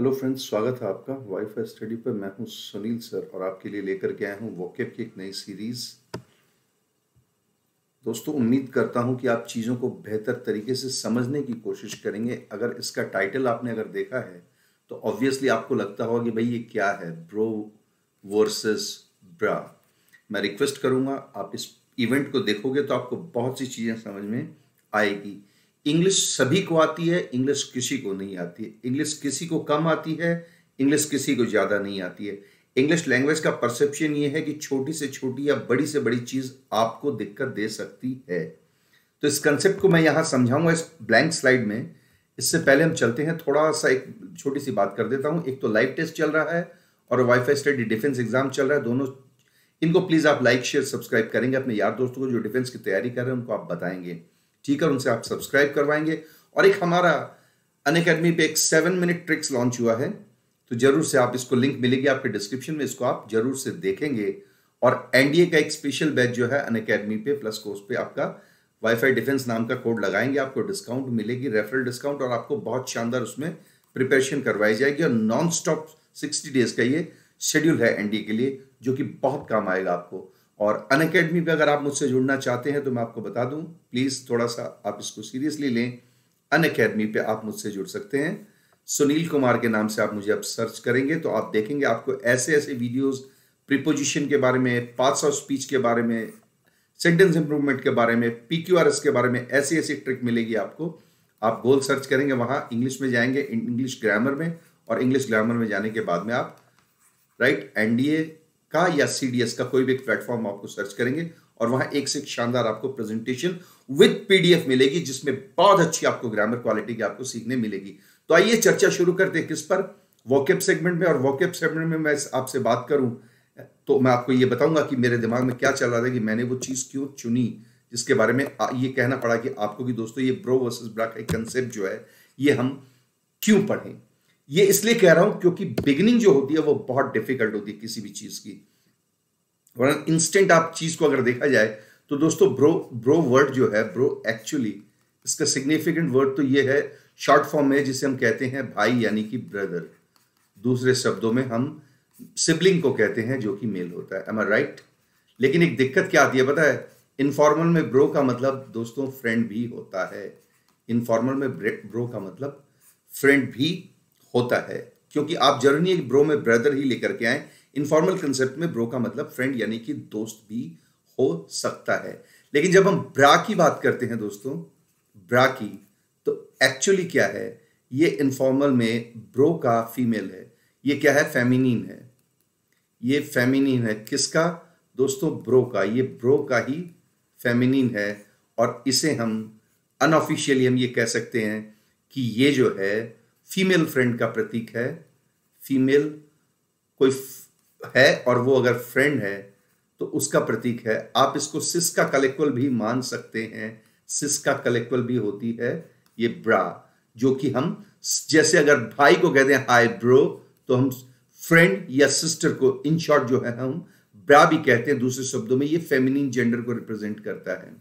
Hello friends स्वागत है आपका वाईफाई स्टडी पर मैं हूं सुनील सर और आपके लिए लेकर के आया हूं वॉकअप की एक नई सीरीज दोस्तों उम्मीद करता हूं कि आप चीज़ों को बेहतर तरीके से समझने की कोशिश करेंगे अगर इसका टाइटल आपने अगर देखा है तो ऑब्वियसली आपको लगता होगा कि भाई ये क्या है ब्रो वर्सेस ब्रा मैं रिक्वेस्ट करूँगा आप इस इवेंट को देखोगे तो आपको बहुत सी चीज़ें समझ में आएगी इंग्लिश सभी को आती है इंग्लिश किसी को नहीं आती है इंग्लिश किसी को कम आती है इंग्लिश किसी को ज़्यादा नहीं आती है इंग्लिश लैंग्वेज का परसेप्शन ये है कि छोटी से छोटी या बड़ी से बड़ी चीज़ आपको दिक्कत दे सकती है तो इस कंसेप्ट को मैं यहां समझाऊंगा इस ब्लैंक स्लाइड में इससे पहले हम चलते हैं थोड़ा सा एक छोटी सी बात कर देता हूं एक तो लाइव टेस्ट चल रहा है और वाईफाई स्टडी डिफेंस एग्जाम चल रहा है दोनों इनको प्लीज़ आप लाइक शेयर सब्सक्राइब करेंगे अपने यार दोस्तों को जो डिफेंस की तैयारी कर रहे हैं उनको आप बताएंगे ठीक है उनसे आप सब्सक्राइब करवाएंगे और एक हमारा अन अकेडमी पे एक सेवन मिनट ट्रिक्स लॉन्च हुआ है तो जरूर से आप इसको लिंक मिलेगी आपके डिस्क्रिप्शन में इसको आप जरूर से देखेंगे और एनडीए का एक स्पेशल बैच जो है अन अकेडमी पे प्लस कोर्स पे आपका वाईफाई डिफेंस नाम का कोड लगाएंगे आपको डिस्काउंट मिलेगी रेफरल डिस्काउंट और आपको बहुत शानदार उसमें प्रिपरेशन करवाई जाएगी और नॉन स्टॉप सिक्सटी डेज का ये शेड्यूल है एनडीए के लिए जो कि बहुत काम आएगा आपको और अन अकेडमी पर अगर आप मुझसे जुड़ना चाहते हैं तो मैं आपको बता दूं प्लीज़ थोड़ा सा आप इसको सीरियसली लें अन अकेडमी पर आप मुझसे जुड़ सकते हैं सुनील कुमार के नाम से आप मुझे अब सर्च करेंगे तो आप देखेंगे आपको ऐसे ऐसे वीडियोस प्रिपोजिशन के बारे में पार्ट्स ऑफ स्पीच के बारे में सेंटेंस इंप्रूवमेंट के बारे में पी के बारे में ऐसी ऐसी ट्रिक मिलेगी आपको आप गोल सर्च करेंगे वहाँ इंग्लिश में जाएंगे इंग्लिश ग्रामर में और इंग्लिश ग्रामर में जाने के बाद में आप राइट एनडीए का या सीडीएस का कोई भी एक प्लेटफॉर्म आपको सर्च करेंगे और वहां एक से एक शानदार आपको प्रेजेंटेशन विद पीडीएफ मिलेगी जिसमें बहुत अच्छी आपको ग्रामर क्वालिटी की आपको सीखने मिलेगी तो आइए चर्चा शुरू करते हैं किस पर वॉकअप सेगमेंट में और वॉकअप सेगमेंट में मैं आपसे बात करूं तो मैं आपको ये बताऊंगा कि मेरे दिमाग में क्या चल रहा था कि मैंने वो चीज़ क्यों चुनी जिसके बारे में ये कहना पड़ा कि आपको भी दोस्तों ये ब्रो वर्सेस ब्रा का एक कंसेप्ट जो है ये हम क्यों पढ़ें ये इसलिए कह रहा हूं क्योंकि बिगनिंग जो होती है वो बहुत डिफिकल्ट होती है किसी भी चीज़ की वरना इंस्टेंट आप चीज़ को अगर देखा जाए तो दोस्तों ब्रो ब्रो वर्ड जो है ब्रो एक्चुअली इसका सिग्निफिकेंट वर्ड तो ये है शॉर्ट फॉर्म में जिसे हम कहते हैं भाई यानी कि ब्रदर दूसरे शब्दों में हम सिबलिंग को कहते हैं जो कि मेल होता है एम राइट लेकिन एक दिक्कत क्या आती है पता है इनफॉर्मल में ब्रो का मतलब दोस्तों फ्रेंड भी होता है इनफॉर्मल में ब्रो का मतलब फ्रेंड भी होता है क्योंकि आप जरूरी नहीं ब्रो में ब्रदर ही लेकर के आए इनफॉर्मल कंसेप्ट में ब्रो का मतलब फ्रेंड यानी कि दोस्त भी हो सकता है लेकिन जब हम ब्रा की बात करते हैं दोस्तों ब्रा की तो एक्चुअली क्या है ये इनफॉर्मल में ब्रो का फीमेल है ये क्या है फेमिनिन है ये फेमिनिन है किसका दोस्तों ब्रो का ये ब्रो का ही फेमिनिन है और इसे हम अनऑफिशियली हम ये कह सकते हैं कि ये जो है फीमेल फ्रेंड का प्रतीक है फीमेल कोई है और वो अगर फ्रेंड है तो उसका प्रतीक है आप इसको सिस का कलेक्वल भी मान सकते हैं सिस का कलेक्वल भी होती है ये ब्रा जो कि हम जैसे अगर भाई को कहते हैं हाई ब्रो तो हम फ्रेंड या सिस्टर को इन शॉर्ट जो है हम ब्रा भी कहते हैं दूसरे शब्दों में ये फेमिनिन जेंडर को रिप्रेजेंट करता है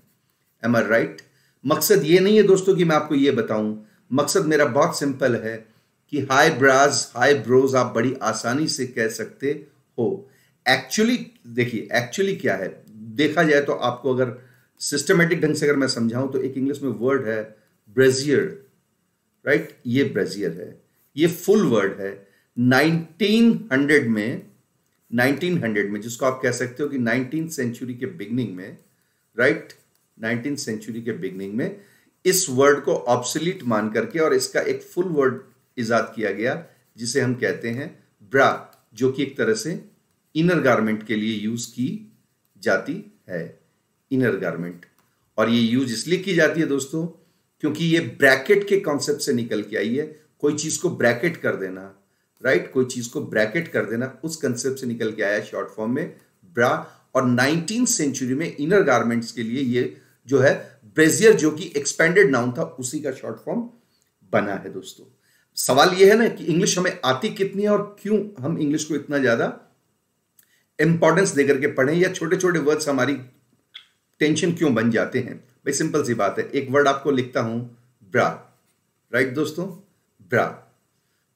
एम आर राइट मकसद ये नहीं है दोस्तों कि मैं आपको ये बताऊं मकसद मेरा बहुत सिंपल है कि हाई ब्राज हाई ब्रोज आप बड़ी आसानी से कह सकते हो एक्चुअली देखिए एक्चुअली क्या है देखा जाए तो आपको अगर सिस्टमेटिक ढंग से अगर मैं समझाऊं तो एक इंग्लिश में वर्ड है ब्रेजियर राइट ये ब्रेजियर है ये फुल वर्ड है 1900 में 1900 में जिसको आप कह सकते हो कि नाइनटीन सेंचुरी के बिगनिंग में राइट नाइनटीन सेंचुरी के बिगनिंग में इस वर्ड को ऑप्सलीट मान करके और इसका एक फुल वर्ड ईजाद किया गया जिसे हम कहते हैं ब्रा जो कि एक तरह से इनर गारमेंट के लिए यूज़ की जाती है इनर गारमेंट और ये यूज इसलिए की जाती है दोस्तों क्योंकि ये ब्रैकेट के कॉन्सेप्ट से निकल के आई है कोई चीज़ को ब्रैकेट कर देना राइट कोई चीज़ को ब्रैकेट कर देना उस कंसेप्ट से निकल के आया शॉर्ट फॉर्म में ब्रा और नाइनटीन सेंचुरी में इनर गारमेंट्स के लिए ये जो है ब्रेजियर जो कि एक्सपेंडेड नाउन था उसी का शॉर्ट फॉर्म बना है दोस्तों सवाल यह है ना कि इंग्लिश हमें आती कितनी है और क्यों हम इंग्लिश को इतना ज़्यादा इंपॉर्टेंस देकर के पढ़ें या छोटे छोटे वर्ड्स हमारी टेंशन क्यों बन जाते हैं भाई सिंपल सी बात है एक वर्ड आपको लिखता हूं ब्रा राइट दोस्तों ब्रा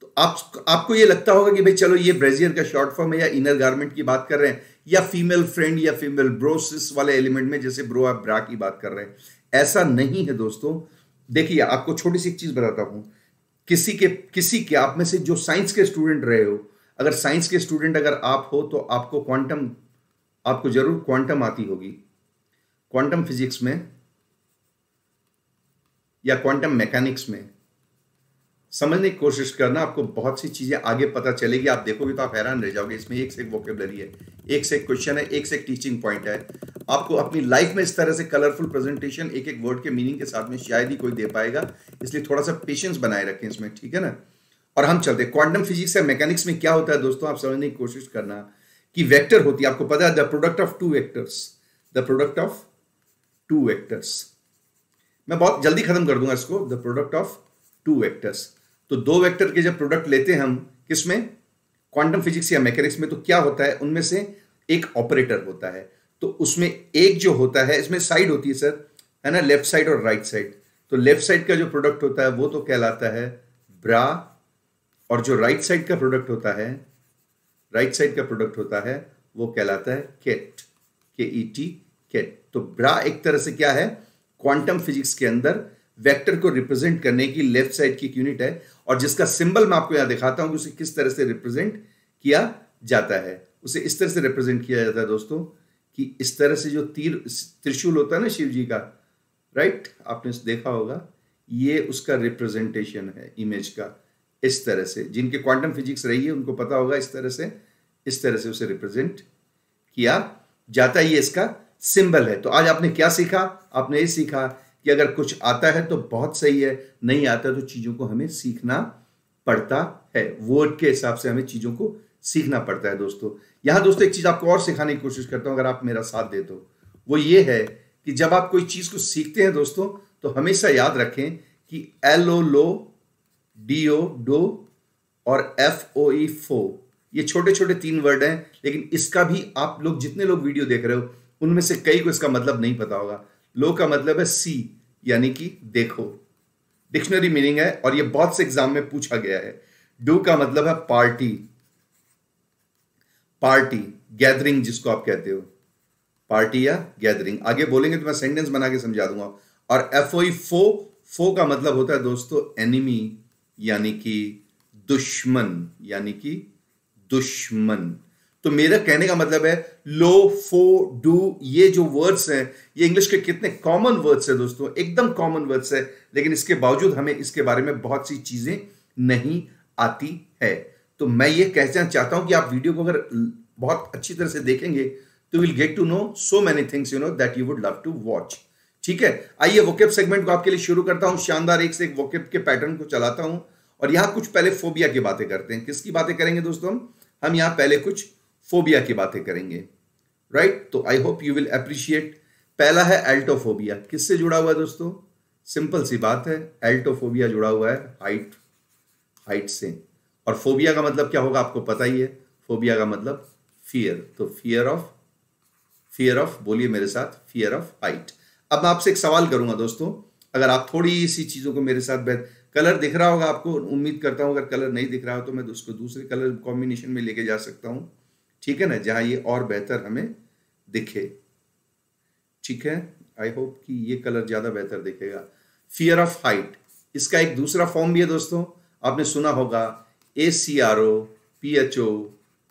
तो आप आपको ये लगता होगा कि भाई चलो ये ब्रेजियर का शॉर्ट फॉर्म है या इनर गारमेंट की बात कर रहे हैं या फीमेल फ्रेंड या फीमेल ब्रोसिस वाले एलिमेंट में जैसे ब्रो आप ब्रा की बात कर रहे हैं ऐसा नहीं है दोस्तों देखिए आपको छोटी सी एक चीज़ बताता हूं किसी के किसी के आप में से जो साइंस के स्टूडेंट रहे हो अगर साइंस के स्टूडेंट अगर आप हो तो आपको क्वांटम आपको जरूर क्वांटम आती होगी क्वांटम फिजिक्स में या क्वांटम मैकेनिक्स में समझने की कोशिश करना आपको बहुत सी चीज़ें आगे पता चलेगी आप देखोगे तो आप हैरान रह जाओगे इसमें एक से एक वोकेबलरी है एक से एक क्वेश्चन है एक से एक टीचिंग पॉइंट है आपको अपनी लाइफ में इस तरह से कलरफुल प्रेजेंटेशन एक एक वर्ड के मीनिंग के साथ में शायद ही कोई दे पाएगा इसलिए थोड़ा सा पेशेंस बनाए रखें इसमें ठीक है ना और हम चलते क्वांटम फिजिक्स या मैकेनिक्स में क्या होता है दोस्तों आप समझने की कोशिश करना कि वेक्टर होती है आपको पता है the product of two vectors the product of two vectors मैं बहुत जल्दी खत्म कर दूंगा इसको the product of two vectors तो दो वेक्टर के जब प्रोडक्ट लेते हैं हम किसमें क्वांटम फिजिक्स या मैकेनिक्स में तो क्या होता है उनमें से एक ऑपरेटर होता है तो उसमें एक जो होता है इसमें साइड होती है सर है ना लेफ्ट साइड और राइट साइड तो लेफ्ट साइड का जो प्रोडक्ट होता है वो तो कहलाता है ब्रा और जो राइट साइड का प्रोडक्ट होता है राइट साइड का प्रोडक्ट होता है वो कहलाता है केट के ई टी केट तो ब्रा एक तरह से क्या है क्वांटम फिजिक्स के अंदर वेक्टर को रिप्रेजेंट करने की लेफ्ट साइड की एक यूनिट है और जिसका सिंबल मैं आपको यहां दिखाता हूं कि उसे किस तरह से रिप्रेजेंट किया जाता है उसे इस तरह से रिप्रेजेंट किया जाता है दोस्तों कि इस तरह से जो तीर त्रिशूल होता है ना शिव जी का राइट आपने देखा होगा ये उसका रिप्रेजेंटेशन है इमेज का इस तरह से जिनके क्वांटम फिजिक्स रही है उनको पता होगा इस तरह से इस तरह से उसे रिप्रेजेंट किया जाता ही इसका सिंबल है तो आज आपने क्या सीखा आपने ये सीखा कि अगर कुछ आता है तो बहुत सही है नहीं आता तो चीज़ों को हमें सीखना पड़ता है वर्ड के हिसाब से हमें चीज़ों को सीखना पड़ता है दोस्तों यहां दोस्तों एक चीज़ आपको और सिखाने की कोशिश करता हूं अगर आप मेरा साथ दे दो तो। वो ये है कि जब आप कोई चीज़ को सीखते हैं दोस्तों तो हमेशा याद रखें कि L O lo D O do और एफ ओ ई फो ये छोटे छोटे तीन वर्ड हैं लेकिन इसका भी आप लोग जितने लोग वीडियो देख रहे हो उनमें से कई को इसका मतलब नहीं पता होगा लो का मतलब है सी यानी कि देखो डिक्शनरी मीनिंग है और ये बहुत से एग्जाम में पूछा गया है डू का मतलब है पार्टी पार्टी गैदरिंग जिसको आप कहते हो पार्टी या गैदरिंग आगे बोलेंगे तो मैं सेंटेंस बना के समझा दूंगा और एफ ओ फो फो का मतलब होता है दोस्तों एनिमी यानी कि दुश्मन यानी कि दुश्मन तो मेरा कहने का मतलब है लो फो डू ये जो वर्ड्स हैं ये इंग्लिश के कितने कॉमन वर्ड्स हैं दोस्तों एकदम कॉमन वर्ड्स है लेकिन इसके बावजूद हमें इसके बारे में बहुत सी चीज़ें नहीं आती है तो मैं ये कहना चाहता हूं कि आप वीडियो को अगर बहुत अच्छी तरह से देखेंगे तो will get to know so many things you know that you would love to watch ठीक है आइए वोकेब सेगमेंट को आपके लिए शुरू करता हूँ शानदार एक से एक वोकेब के पैटर्न को चलाता हूं और यहां कुछ पहले फोबिया की बातें करते हैं किसकी बातें करेंगे दोस्तों हम हम यहां पहले कुछ फोबिया की बातें करेंगे राइट right? तो I hope you will appreciate पहला है एल्टोफोबिया किससे जुड़ा हुआ है दोस्तों सिंपल सी बात है एल्टोफोबिया जुड़ा हुआ है हाइट हाइट से और फोबिया का मतलब क्या होगा आपको पता ही है फोबिया का मतलब फियर तो फियर ऑफ फियर ऑफ बोलिए मेरे साथ फियर ऑफ हाइट अब मैं आपसे एक सवाल करूंगा दोस्तों अगर आप थोड़ी सी चीज़ों को मेरे साथ बेहतर कलर दिख रहा होगा आपको उम्मीद करता हूं अगर कलर नहीं दिख रहा हो तो मैं उसको दूसरे कलर कॉम्बिनेशन में लेके जा सकता हूं ठीक है ना जहां ये और बेहतर हमें दिखे ठीक है आई होप कि ये कलर ज़्यादा बेहतर दिखेगा फियर ऑफ हाइट इसका एक दूसरा फॉर्म भी है दोस्तों आपने सुना होगा A C R O P H O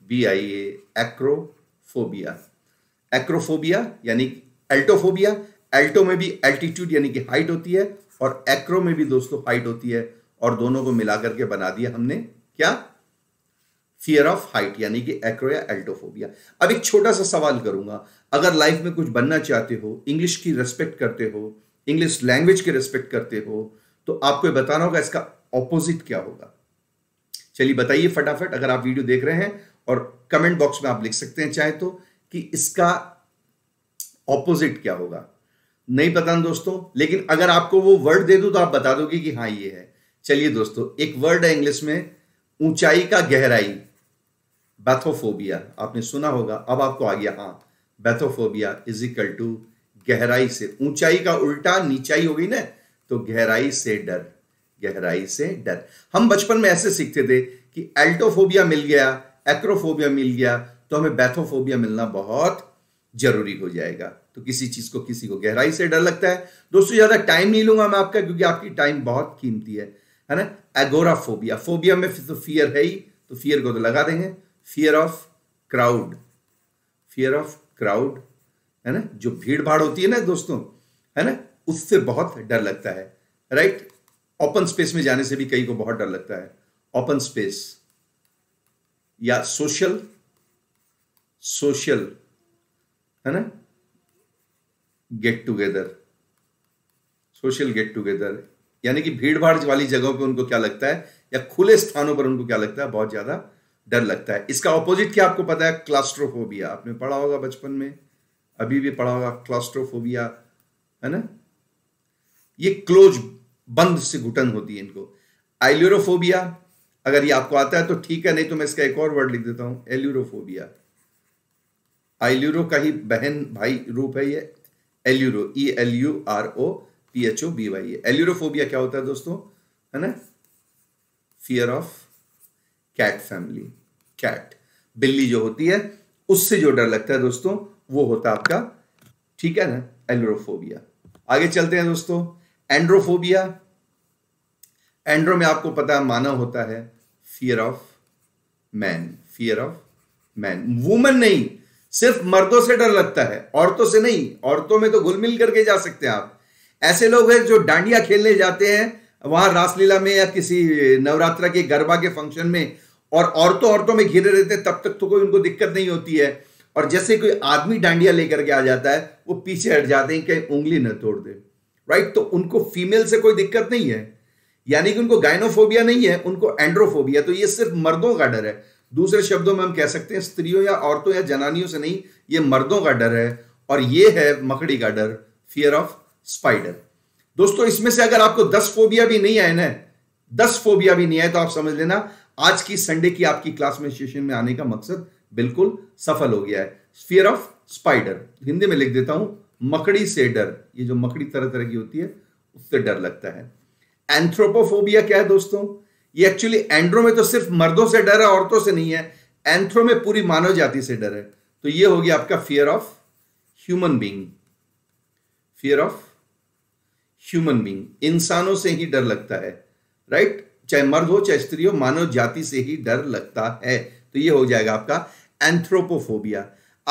B I A acrophobia acrophobia यानी एल्टोफोबिया एल्टो में भी एल्टीट्यूड यानी कि हाइट होती है और एक्रो में भी दोस्तों हाइट होती है और दोनों को मिलाकर के बना दिया हमने क्या फियर ऑफ हाइट यानी कि एक्रोया एल्टोफोबिया अब एक छोटा सा सवाल करूंगा अगर लाइफ में कुछ बनना चाहते हो इंग्लिश की रेस्पेक्ट करते हो इंग्लिश लैंग्वेज की रेस्पेक्ट करते हो तो आपको बताना होगा इसका ऑपोजिट क्या होगा चलिए बताइए फटाफट अगर आप वीडियो देख रहे हैं और कमेंट बॉक्स में आप लिख सकते हैं चाहे तो कि इसका ऑपोजिट क्या होगा नहीं पता ना दोस्तों लेकिन अगर आपको वो वर्ड दे दू तो आप बता दोगे कि हाँ ये है चलिए दोस्तों एक वर्ड है इंग्लिश में ऊंचाई का गहराई बैथोफोबिया आपने सुना होगा अब आपको आ गया हाँ बैथोफोबिया इज इक्वल टू गहराई से ऊंचाई का उल्टा नीचाई हो गई ना तो गहराई से डर गहराई से डर हम बचपन में ऐसे सीखते थे कि एल्टोफोबिया मिल गया एक्रोफोबिया मिल गया तो हमें बैथोफोबिया मिलना बहुत जरूरी हो जाएगा तो किसी चीज को किसी को गहराई से डर लगता है दोस्तों ज्यादा टाइम नहीं लूंगा मैं आपका क्योंकि आपकी टाइम बहुत कीमती है है ना एगोराफोबिया फोबिया में तो फियर है ही तो फियर को तो लगा देंगे fear of crowd fear of crowd है ना जो भीड़ भाड़ होती है ना दोस्तों है ना उससे बहुत डर लगता है राइट ओपन स्पेस में जाने से भी कई को बहुत डर लगता है ओपन स्पेस या सोशल सोशल है ना get together social get together यानी कि भीड़ भाड़ वाली जगहों पे उनको क्या लगता है या खुले स्थानों पर उनको क्या लगता है बहुत ज़्यादा डर लगता है इसका ऑपोजिट क्या आपको पता है क्लास्ट्रोफोबिया आपने पढ़ा होगा बचपन में अभी भी पढ़ा होगा क्लास्ट्रोफोबिया है ना ये क्लोज बंद से घुटन होती है इनको एल्यूरोफोबिया अगर ये आपको आता है तो ठीक है नहीं तो मैं इसका एक और वर्ड लिख देता हूं एल्यूरोफोबिया एल्यूरो का ही बहन भाई रूप है ये ailuro E L U R O P H O B Y ailurophobia क्या होता है दोस्तों है ना fear of cat family cat बिल्ली जो होती है उससे जो डर लगता है दोस्तों वो होता है आपका ठीक है ना एंड्रोफोबिया आगे चलते हैं दोस्तों एंड्रोफोबिया एंड्रो में आपको पता है मानव होता है fear of man fear of man woman नहीं सिर्फ मर्दों से डर लगता है औरतों से नहीं औरतों में तो घुल मिल करके जा सकते हैं आप ऐसे लोग हैं जो डांडिया खेलने जाते हैं वहां रासलीला में या किसी नवरात्रा के गरबा के फंक्शन में और औरतों औरतों में घिरे रहते तब तक तो कोई उनको दिक्कत नहीं होती है और जैसे कोई आदमी डांडिया लेकर के आ जाता है वो पीछे हट जाते हैं कहीं उंगली न तोड़ दे राइट तो उनको फीमेल से कोई दिक्कत नहीं है यानी कि उनको गायनोफोबिया नहीं है उनको एंड्रोफोबिया तो ये सिर्फ मर्दों का डर है दूसरे शब्दों में हम कह सकते हैं स्त्रियों या औरतों या जनानियों से नहीं ये मर्दों का डर है और ये है मकड़ी का डर फियर ऑफ स्पाइडर दोस्तों इसमें से अगर आपको दस फोबिया भी नहीं आए ना दस फोबिया भी नहीं आए तो आप समझ लेना आज की संडे की आपकी क्लास में सेशन में आने का मकसद बिल्कुल सफल हो गया है फियर ऑफ स्पाइडर हिंदी में लिख देता हूं मकड़ी से डर ये जो मकड़ी तरह तरह की होती है उससे डर लगता है एंथ्रोपोफोबिया क्या है दोस्तों ये एक्चुअली एंड्रो में तो सिर्फ मर्दों से डर है औरतों से नहीं है एंथ्रो में पूरी मानव जाति से डर है तो ये हो गया आपका fear of human being fear of human being इंसानों से ही डर लगता है राइट चाहे मर्द हो चाहे स्त्री हो मानव जाति से ही डर लगता है तो ये हो जाएगा आपका एंथ्रोपोफोबिया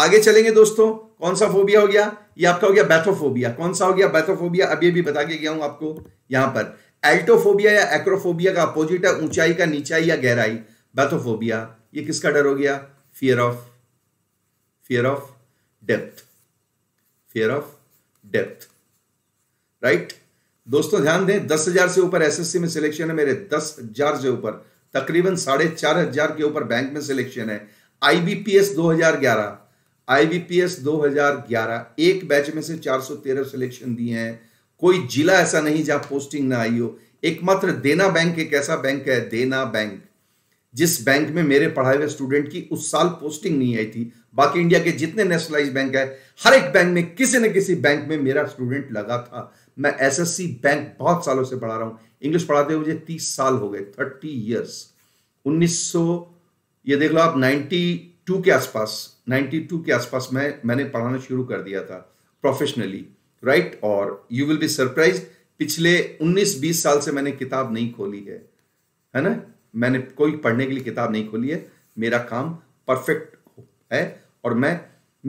आगे चलेंगे दोस्तों कौन सा फोबिया हो गया ये आपका हो गया बैथोफोबिया कौन सा हो गया बैथोफोबिया अभी भी बता के गया हूं आपको यहां पर एल्टोफोबिया या एक्रोफोबिया का अपोजिट है ऊंचाई का नीचाई या गहराई बैथोफोबिया ये किसका डर हो गया fear of fear of depth fear of depth right दोस्तों ध्यान दें दस हजार से ऊपर एसएससी में सिलेक्शन है मेरे दस हजार से ऊपर तकरीबन साढ़े चार हजार के ऊपर बैंक में सिलेक्शन है आईबीपीएस 2011 आईबीपीएस ग्यारह एक बैच में से 413 सिलेक्शन दिए हैं कोई जिला ऐसा नहीं जहां पोस्टिंग ना आई हो एकमात्र देना बैंक एक ऐसा बैंक है देना बैंक जिस बैंक में मेरे पढ़ाए हुए स्टूडेंट की उस साल पोस्टिंग नहीं आई थी बाकी इंडिया के जितने नेशनलाइज बैंक है हर एक बैंक में किसी न किसी बैंक में मेरा स्टूडेंट लगा था मैं एसएससी बैंक बहुत सालों से पढ़ा रहा हूं इंग्लिश पढ़ाते हुए मुझे तीस साल हो गए थर्टी ईयर्स 1900 ये देख लो आप नाइन्टी टू के आसपास नाइन्टी टू के आसपास मैं मैंने पढ़ाना शुरू कर दिया था प्रोफेशनली राइट right? और यू विल बी सरप्राइज पिछले उन्नीस बीस साल से मैंने किताब नहीं खोली है है ना मैंने कोई पढ़ने के लिए किताब नहीं खोली है मेरा काम परफेक्ट है और मैं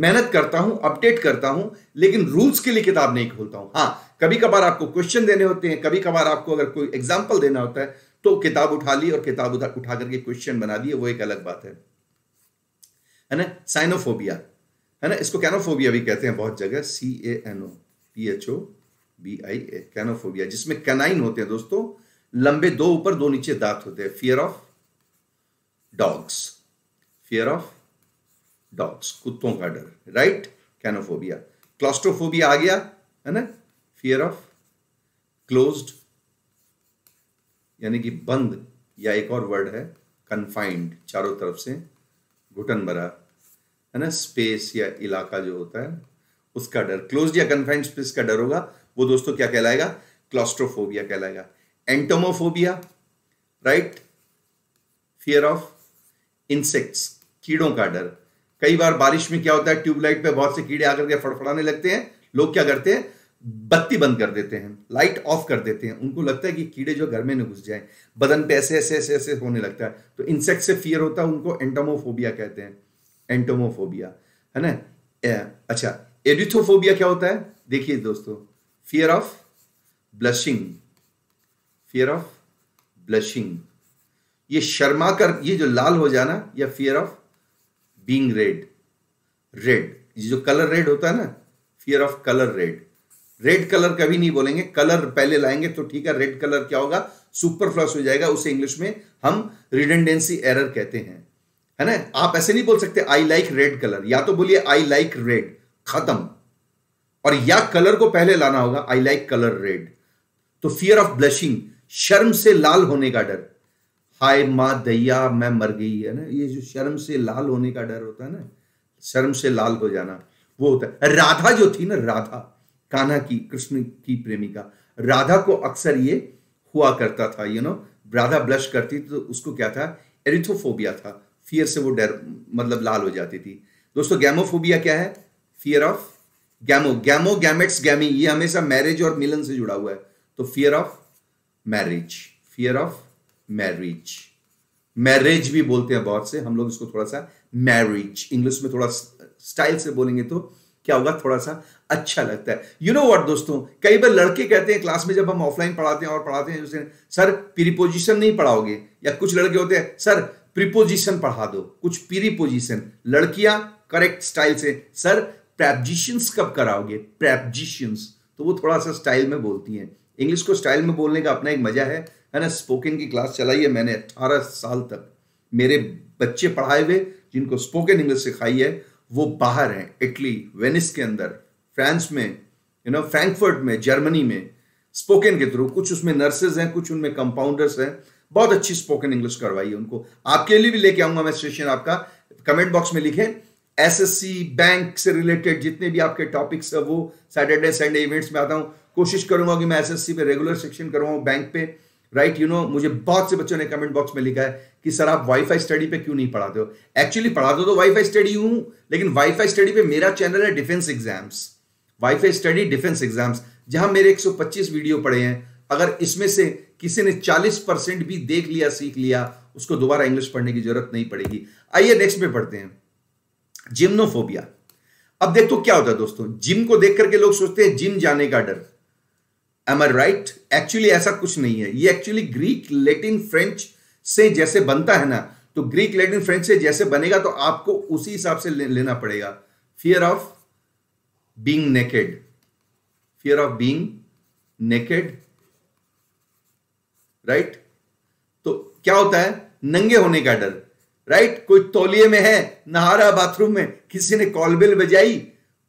मेहनत करता हूं अपडेट करता हूं लेकिन रूल्स के लिए किताब नहीं खोलता हूं हाँ कभी कभार आपको क्वेश्चन देने होते हैं कभी कभार आपको अगर कोई एग्जाम्पल देना होता है तो किताब उठा ली और किताब उठा उठा करके क्वेश्चन बना दिए वो एक अलग बात है है ना साइनोफोबिया है ना इसको कैनोफोबिया भी कहते हैं बहुत जगह C A N O P H O B I A canophobia जिसमें कैनाइन होते हैं दोस्तों लंबे दो ऊपर दो नीचे दांत होते हैं fear of dogs fear of dogs कुत्तों का डर राइट कैनोफोबिया क्लास्ट्रोफोबिया आ गया है ना फियर ऑफ क्लोज्ड यानी कि बंद या एक और वर्ड है कन्फाइंड चारों तरफ से घुटन भरा है ना स्पेस या इलाका जो होता है उसका डर क्लोज या कन्फाइंड स्पेस का डर होगा वो दोस्तों क्या कहलाएगा क्लॉस्ट्रोफोबिया कहलाएगा entomophobia right fear of insects कीड़ों का डर कई बार बारिश में क्या होता है ट्यूबलाइट पे बहुत से कीड़े आकर के फड़फड़ाने लगते हैं लोग क्या करते हैं बत्ती बंद कर देते हैं लाइट ऑफ कर देते हैं उनको लगता है कि कीड़े जो घर में न घुस जाए बदन पे ऐसे ऐसे ऐसे ऐसे होने लगता है तो इंसेक्ट से फियर होता है उनको एंटोमोफोबिया कहते हैं एंटोमोफोबिया है ना अच्छा एडिथोफोबिया क्या होता है देखिए दोस्तों fear of blushing fear of blushing ये शर्मा कर ये जो लाल हो जाना या fear of being red red ये जो कलर रेड होता है ना fear of colour red red colour कभी नहीं बोलेंगे कलर पहले लाएंगे तो ठीक है रेड कलर क्या होगा सुपर फ्लस हो जाएगा उसे इंग्लिश में हम रिडेंडेंसी एरर कहते हैं है ना आप ऐसे नहीं बोल सकते आई लाइक रेड कलर या तो बोलिए आई लाइक रेड खत्म और या कलर को पहले लाना होगा आई लाइक कलर रेड तो फियर ऑफ ब्लशिंग शर्म से लाल होने का डर हाय माँ दैया मैं मर गई है ना ये जो शर्म से लाल होने का डर होता है ना शर्म से लाल हो जाना वो होता है राधा जो थी ना राधा कान्हा की कृष्ण की प्रेमिका राधा को अक्सर ये हुआ करता था यू नो राधा ब्लश करती तो उसको क्या था एरिथोफोबिया था फियर से वो डर मतलब लाल हो जाती थी दोस्तों गैमोफोबिया क्या है fear of gamo gamo gametes gamy ये हमेशा मैरिज और मिलन से जुड़ा हुआ है तो fear of marriage fear of marriage marriage भी बोलते हैं बहुत से हम लोग इसको थोड़ा सा मैरिज इंग्लिश में थोड़ा स्टाइल से बोलेंगे तो क्या होगा थोड़ा सा अच्छा लगता है यू नो व्हाट दोस्तों कई बार लड़के कहते हैं क्लास में जब हम ऑफलाइन पढ़ाते हैं और पढ़ाते हैं जैसे सर प्रीपोजिशन नहीं पढ़ाओगे या कुछ लड़के होते हैं सर प्रीपोजिशन पढ़ा दो कुछ प्रीपोजिशन लड़कियां करेक्ट स्टाइल से सर प्रेपजिशंस कब कराओगे प्रेपजिशंस तो वो थोड़ा सा स्टाइल में बोलती हैं इंग्लिश को स्टाइल में बोलने का अपना एक मजा है है ना स्पोकन की क्लास चलाई है मैंने अट्ठारह साल तक मेरे बच्चे पढ़ाए हुए जिनको स्पोकन इंग्लिश सिखाई है वो बाहर हैं इटली वेनिस के अंदर फ्रांस में यू नो फ्रैंकफर्ट में जर्मनी में स्पोकन के थ्रू कुछ उसमें नर्सेज हैं कुछ उनमें कंपाउंडर्स हैं बहुत अच्छी स्पोकन इंग्लिश करवाई है उनको आपके लिए भी लेके आऊंगा मैं सेशन आपका कमेंट बॉक्स में लिखें एसएससी बैंक से रिलेटेड जितने भी आपके टॉपिक्स है वो सैटरडे संडे इवेंट्स में आता हूँ कोशिश करूंगा कि मैं एसएससी पे रेगुलर सेक्शन करवाऊँ बैंक पे राइट यू नो मुझे बहुत से बच्चों ने कमेंट बॉक्स में लिखा है कि सर आप वाईफाई स्टडी पे क्यों नहीं पढ़ाते हो एक्चुअली पढ़ाते हो तो वाईफाई स्टडी हूं लेकिन वाईफाई स्टडी पे मेरा चैनल है defence exams WiFi study defence exams जहां मेरे 125 वीडियो पड़े हैं अगर इसमें से किसी ने 40 परसेंट भी देख लिया सीख लिया उसको दोबारा इंग्लिश पढ़ने की जरूरत नहीं पड़ेगी आइए नेक्स्ट में पढ़ते हैं जिम्नोफोबिया अब देख तो क्या होता है दोस्तों जिम को देख करके लोग सोचते हैं जिम जाने का डर एम आई राइट एक्चुअली ऐसा कुछ नहीं है ये एक्चुअली ग्रीक लेटिन फ्रेंच से जैसे बनता है ना तो ग्रीक लेटिन फ्रेंच से जैसे बनेगा तो आपको उसी हिसाब से ले, लेना पड़ेगा fear of being naked fear of being naked right तो क्या होता है नंगे होने का डर राइट right? कोई तौलिए में है नहा रहा बाथरूम में किसी ने कॉलबेल बजाई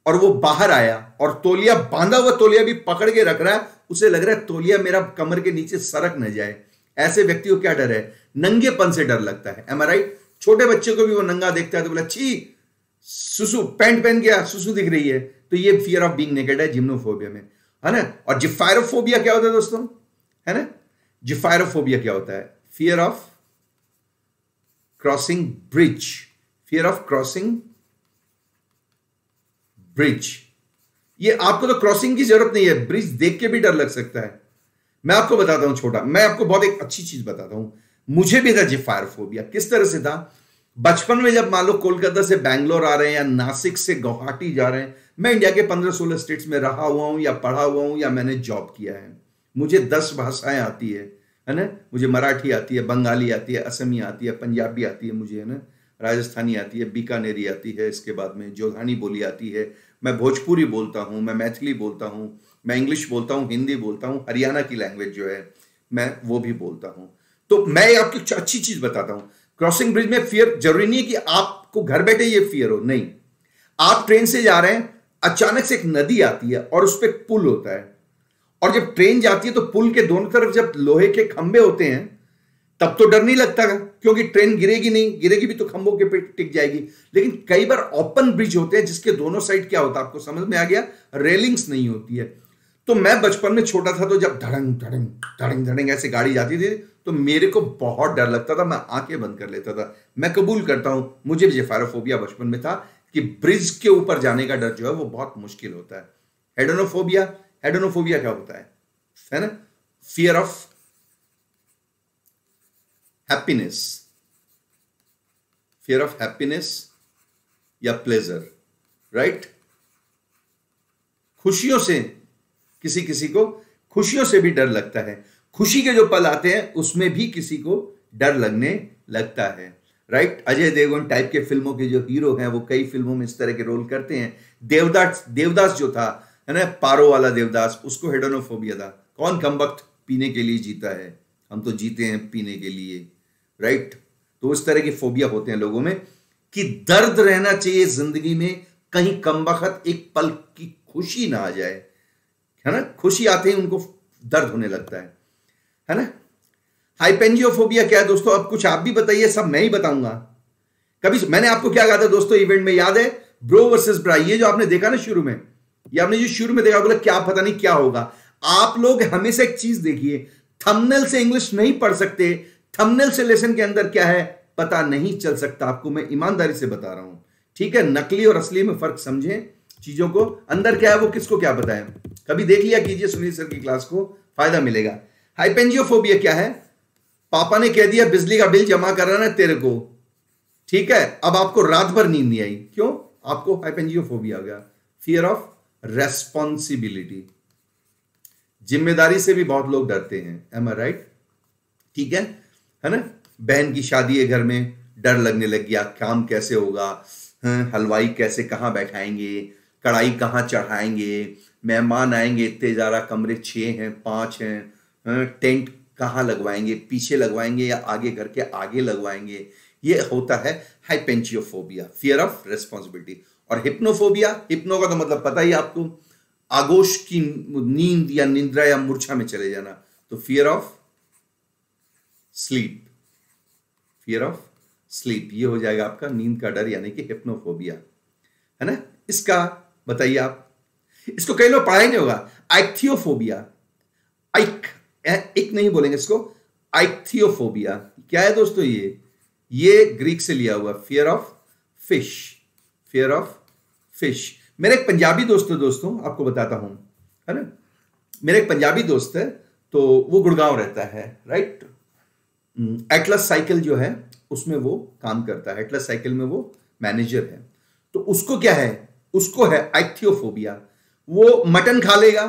और वो बाहर आया और तोलिया बांधा हुआ तोलिया भी पकड़ के रख रहा है उसे लग रहा है तोलिया मेरा कमर के नीचे सरक न जाए ऐसे व्यक्ति को क्या डर है नंगेपन से डर लगता है एम राइट छोटे बच्चे को भी वो नंगा देखता है तो बोला छी सुसु पैंट पहन गया सुसु दिख रही है तो ये फियर ऑफ बींग नेकेड है जिम्नोफोबिया में है ना और जिफायरोफोबिया क्या होता है दोस्तों है ना जिफायरोफोबिया क्या होता है fear of crossing bridge fear of crossing bridge ये आपको तो क्रॉसिंग की जरूरत नहीं है ब्रिज देख के भी डर लग सकता है मैं आपको बताता हूं छोटा मैं आपको बहुत एक अच्छी चीज बताता हूं मुझे भी था जी फायर फोबिया किस तरह से था बचपन में जब मान लो कोलकाता से बैंगलोर आ रहे हैं या नासिक से गुवाहाटी जा रहे हैं मैं इंडिया के पंद्रह सोलह स्टेट्स में रहा हुआ हूं या पढ़ा हुआ हूं या मैंने जॉब किया है मुझे दस भाषाएं आती है है ना मुझे मराठी आती है बंगाली आती है असमी आती है पंजाबी आती है मुझे है ना राजस्थानी आती है बीकानेरी आती है इसके बाद में जोधानी बोली आती है मैं भोजपुरी बोलता हूँ मैं मैथिली बोलता हूँ मैं इंग्लिश बोलता हूँ हिंदी बोलता हूँ हरियाणा की लैंग्वेज जो है मैं वो भी बोलता हूँ तो मैं आपको अच्छी चीज़ बताता हूँ क्रॉसिंग ब्रिज में फियर जरूरी नहीं है कि आपको घर बैठे ये फियर हो नहीं आप ट्रेन से जा रहे हैं अचानक से एक नदी आती है और उस पर पुल होता है और जब ट्रेन जाती है तो पुल के दोनों तरफ जब लोहे के खंबे होते हैं तब तो डर नहीं लगता है क्योंकि ट्रेन गिरेगी नहीं गिरेगी भी तो खंभों के पेट टिक जाएगी लेकिन कई बार ओपन ब्रिज होते हैं जिसके दोनों साइड क्या होता है आपको समझ में आ गया रेलिंग्स नहीं होती है तो मैं बचपन में छोटा था तो जब धड़ंग धड़ंग धड़ंग धड़ंग ऐसे गाड़ी जाती थी तो मेरे को बहुत डर लगता था मैं आंखें बंद कर लेता था मैं कबूल करता हूं मुझे भी जेफारोफोबिया बचपन में था कि ब्रिज के ऊपर जाने का डर जो है वो बहुत मुश्किल होता है हेडोनोफोबिया हेडोनोफोबिया क्या होता है है ना fear of happiness fear of happiness या प्लेजर राइट खुशियों से किसी किसी को खुशियों से भी डर लगता है खुशी के जो पल आते हैं उसमें भी किसी को डर लगने लगता है right right? Ajay Devgan type के फिल्मों के जो हीरो हैं वो कई फिल्मों में इस तरह के रोल करते हैं देवदास देवदास जो था है ना पारो वाला देवदास उसको हेडोनोफोबिया था कौन कम वक्त पीने के लिए जीता है हम तो जीते हैं पीने के लिए राइट तो उस तरह के फोबिया होते हैं लोगों में कि दर्द रहना चाहिए जिंदगी में कहीं कम वक्त एक पल की खुशी ना आ जाए है ना खुशी आते ही उनको दर्द होने लगता है है ना हाइपेंजियोफोबिया क्या है दोस्तों अब कुछ आप भी बताइए सब मैं ही बताऊंगा कभी मैंने आपको क्या कहा था दोस्तों इवेंट में याद है ब्रो वर्सेस ब्रा ये जो आपने देखा ना शुरू में ये आपने जो शुरू में देखा बोला क्या पता नहीं क्या होगा आप लोग हमेशा एक चीज देखिए थंबनेल से इंग्लिश नहीं पढ़ सकते थंबनेल से लेसन के अंदर क्या है पता नहीं चल सकता आपको मैं ईमानदारी से बता रहा हूं ठीक है नकली और असली में फर्क समझे चीजों को अंदर क्या है वो किसको क्या बताए कभी देख लिया कीजिए सुनील सर की क्लास को फायदा मिलेगा हाइपेंजियोफोबिया क्या है पापा ने कह दिया बिजली का बिल जमा कराना है तेरे को ठीक है अब आपको रात भर नींद नहीं आई क्यों आपको हाइपेंजियोफोबिया आ गया फियर ऑफ रेस्पॉन्सिबिलिटी जिम्मेदारी से भी बहुत लोग डरते हैं एम आई राइट ठीक है है ना बहन की शादी है घर में डर लगने लग गया काम कैसे होगा हाँ, हलवाई कैसे कहाँ बैठाएंगे कढ़ाई कहाँ चढ़ाएंगे मेहमान आएंगे इतने ज़्यादा कमरे छः हैं पाँच हैं हाँ, टेंट कहाँ लगवाएंगे पीछे लगवाएंगे या आगे घर के आगे लगवाएंगे ये होता है हाइपेंचियोफोबिया फियर ऑफ रेस्पॉन्सिबिलिटी और हिप्नोफोबिया हिप्नो का तो मतलब पता ही आपको आगोश की नींद या निंद्रा या मूर्छा में चले जाना तो fear of sleep fear of sleep ये हो जाएगा आपका नींद का डर यानी कि हिप्नोफोबिया है ना इसका बताइए आप इसको कई लोग पढ़ाई नहीं होगा आइथियोफोबिया आइक एक नहीं बोलेंगे इसको आइथियोफोबिया क्या है दोस्तों ये ये ग्रीक से लिया हुआ fear of fish fear of fish मेरे एक पंजाबी दोस्त है दोस्तों आपको बताता हूं है ना मेरे एक पंजाबी दोस्त है तो वो गुड़गांव रहता है राइट एटलस साइकिल जो है उसमें वो काम करता है एटलस साइकिल में वो मैनेजर है तो उसको क्या है उसको है आइथियोफोबिया वो मटन खा लेगा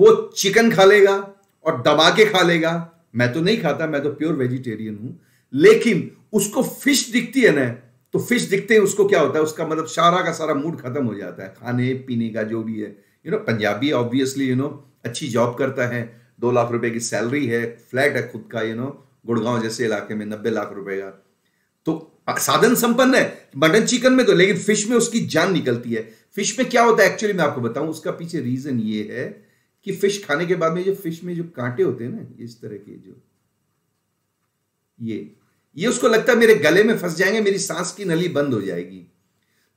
वो चिकन खा लेगा और दबा के खा लेगा मैं तो नहीं खाता मैं तो प्योर वेजिटेरियन हूं लेकिन उसको फिश दिखती है ना तो फिश दिखते ही उसको क्या होता है उसका मतलब सारा का सारा मूड खत्म हो जाता है खाने पीने का जो भी है you know Punjabi obviously you know अच्छी जॉब करता है दो लाख रुपए की सैलरी है फ्लैट है खुद का यू नो गुड़गांव जैसे इलाके में नब्बे लाख रुपए का तो साधन संपन्न है मटन चिकन में तो लेकिन फिश में उसकी जान निकलती है फिश में क्या होता है एक्चुअली मैं आपको बताऊं उसका पीछे रीजन ये है कि फिश खाने के बाद में जो फिश में जो कांटे होते हैं ना इस तरह के जो ये ये उसको लगता है मेरे गले में फंस जाएंगे मेरी सांस की नली बंद हो जाएगी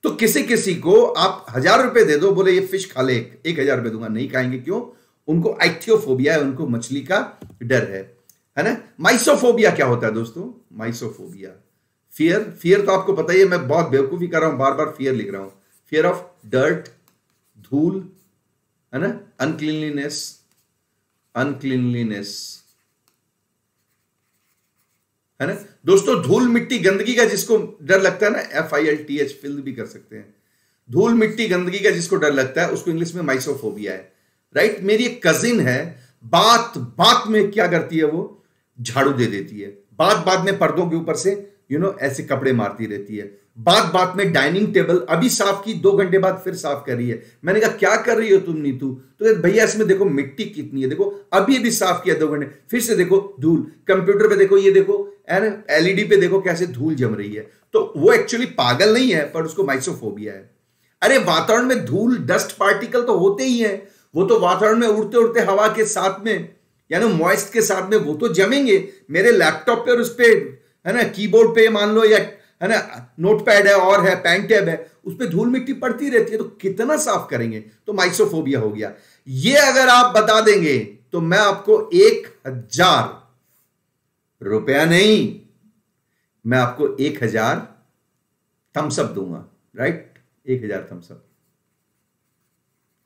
तो किसी किसी को आप हजार रुपए दे दो बोले ये फिश खा ले एक हजार रुपए दूंगा नहीं खाएंगे क्यों उनको आइथियोफोबिया है उनको मछली का डर है है ना माइसोफोबिया क्या होता है दोस्तों माइसोफोबिया फियर फियर तो आपको पता ही है मैं बहुत बेवकूफी कर रहा हूं बार बार फियर लिख रहा हूं फियर ऑफ डर्ट धूल है ना अनक्लीनलीनेस अनक्लीनलीनेस है ना दोस्तों धूल मिट्टी गंदगी का जिसको डर लगता है ना F I L T H फिल भी कर सकते हैं धूल मिट्टी गंदगी का जिसको डर लगता है उसको इंग्लिश में माइसोफोबिया है राइट मेरी एक कजिन है बात बात में क्या करती है वो झाड़ू दे देती है बात बात में पर्दों के ऊपर से यू you नो know, ऐसे कपड़े मारती रहती है बात बात में डाइनिंग टेबल अभी साफ की दो घंटे बाद फिर साफ कर रही है मैंने कहा क्या कर रही हो तुम नीतू तो भैया इसमें देखो मिट्टी कितनी है देखो अभी अभी साफ किया दो घंटे फिर से देखो धूल कंप्यूटर पे देखो ये देखो एंड एलईडी e पे देखो कैसे धूल जम रही है तो वो एक्चुअली पागल नहीं है पर उसको माइसोफोबिया है अरे वातावरण में धूल डस्ट पार्टिकल तो होते ही है वो तो वातावरण में उड़ते उड़ते हवा के साथ में यानी मॉइस्ट के साथ में वो तो जमेंगे मेरे लैपटॉप पे और उस पर है ना कीबोर्ड पे मान लो या है ना नोट पैड है और है पैन टैब है उस पर धूल मिट्टी पड़ती रहती है तो कितना साफ करेंगे तो माइक्सोफोबिया हो गया ये अगर आप बता देंगे तो मैं आपको एक हजार रुपया नहीं मैं आपको एक हजार थम्सअप दूंगा राइट एक हजार थम्सअप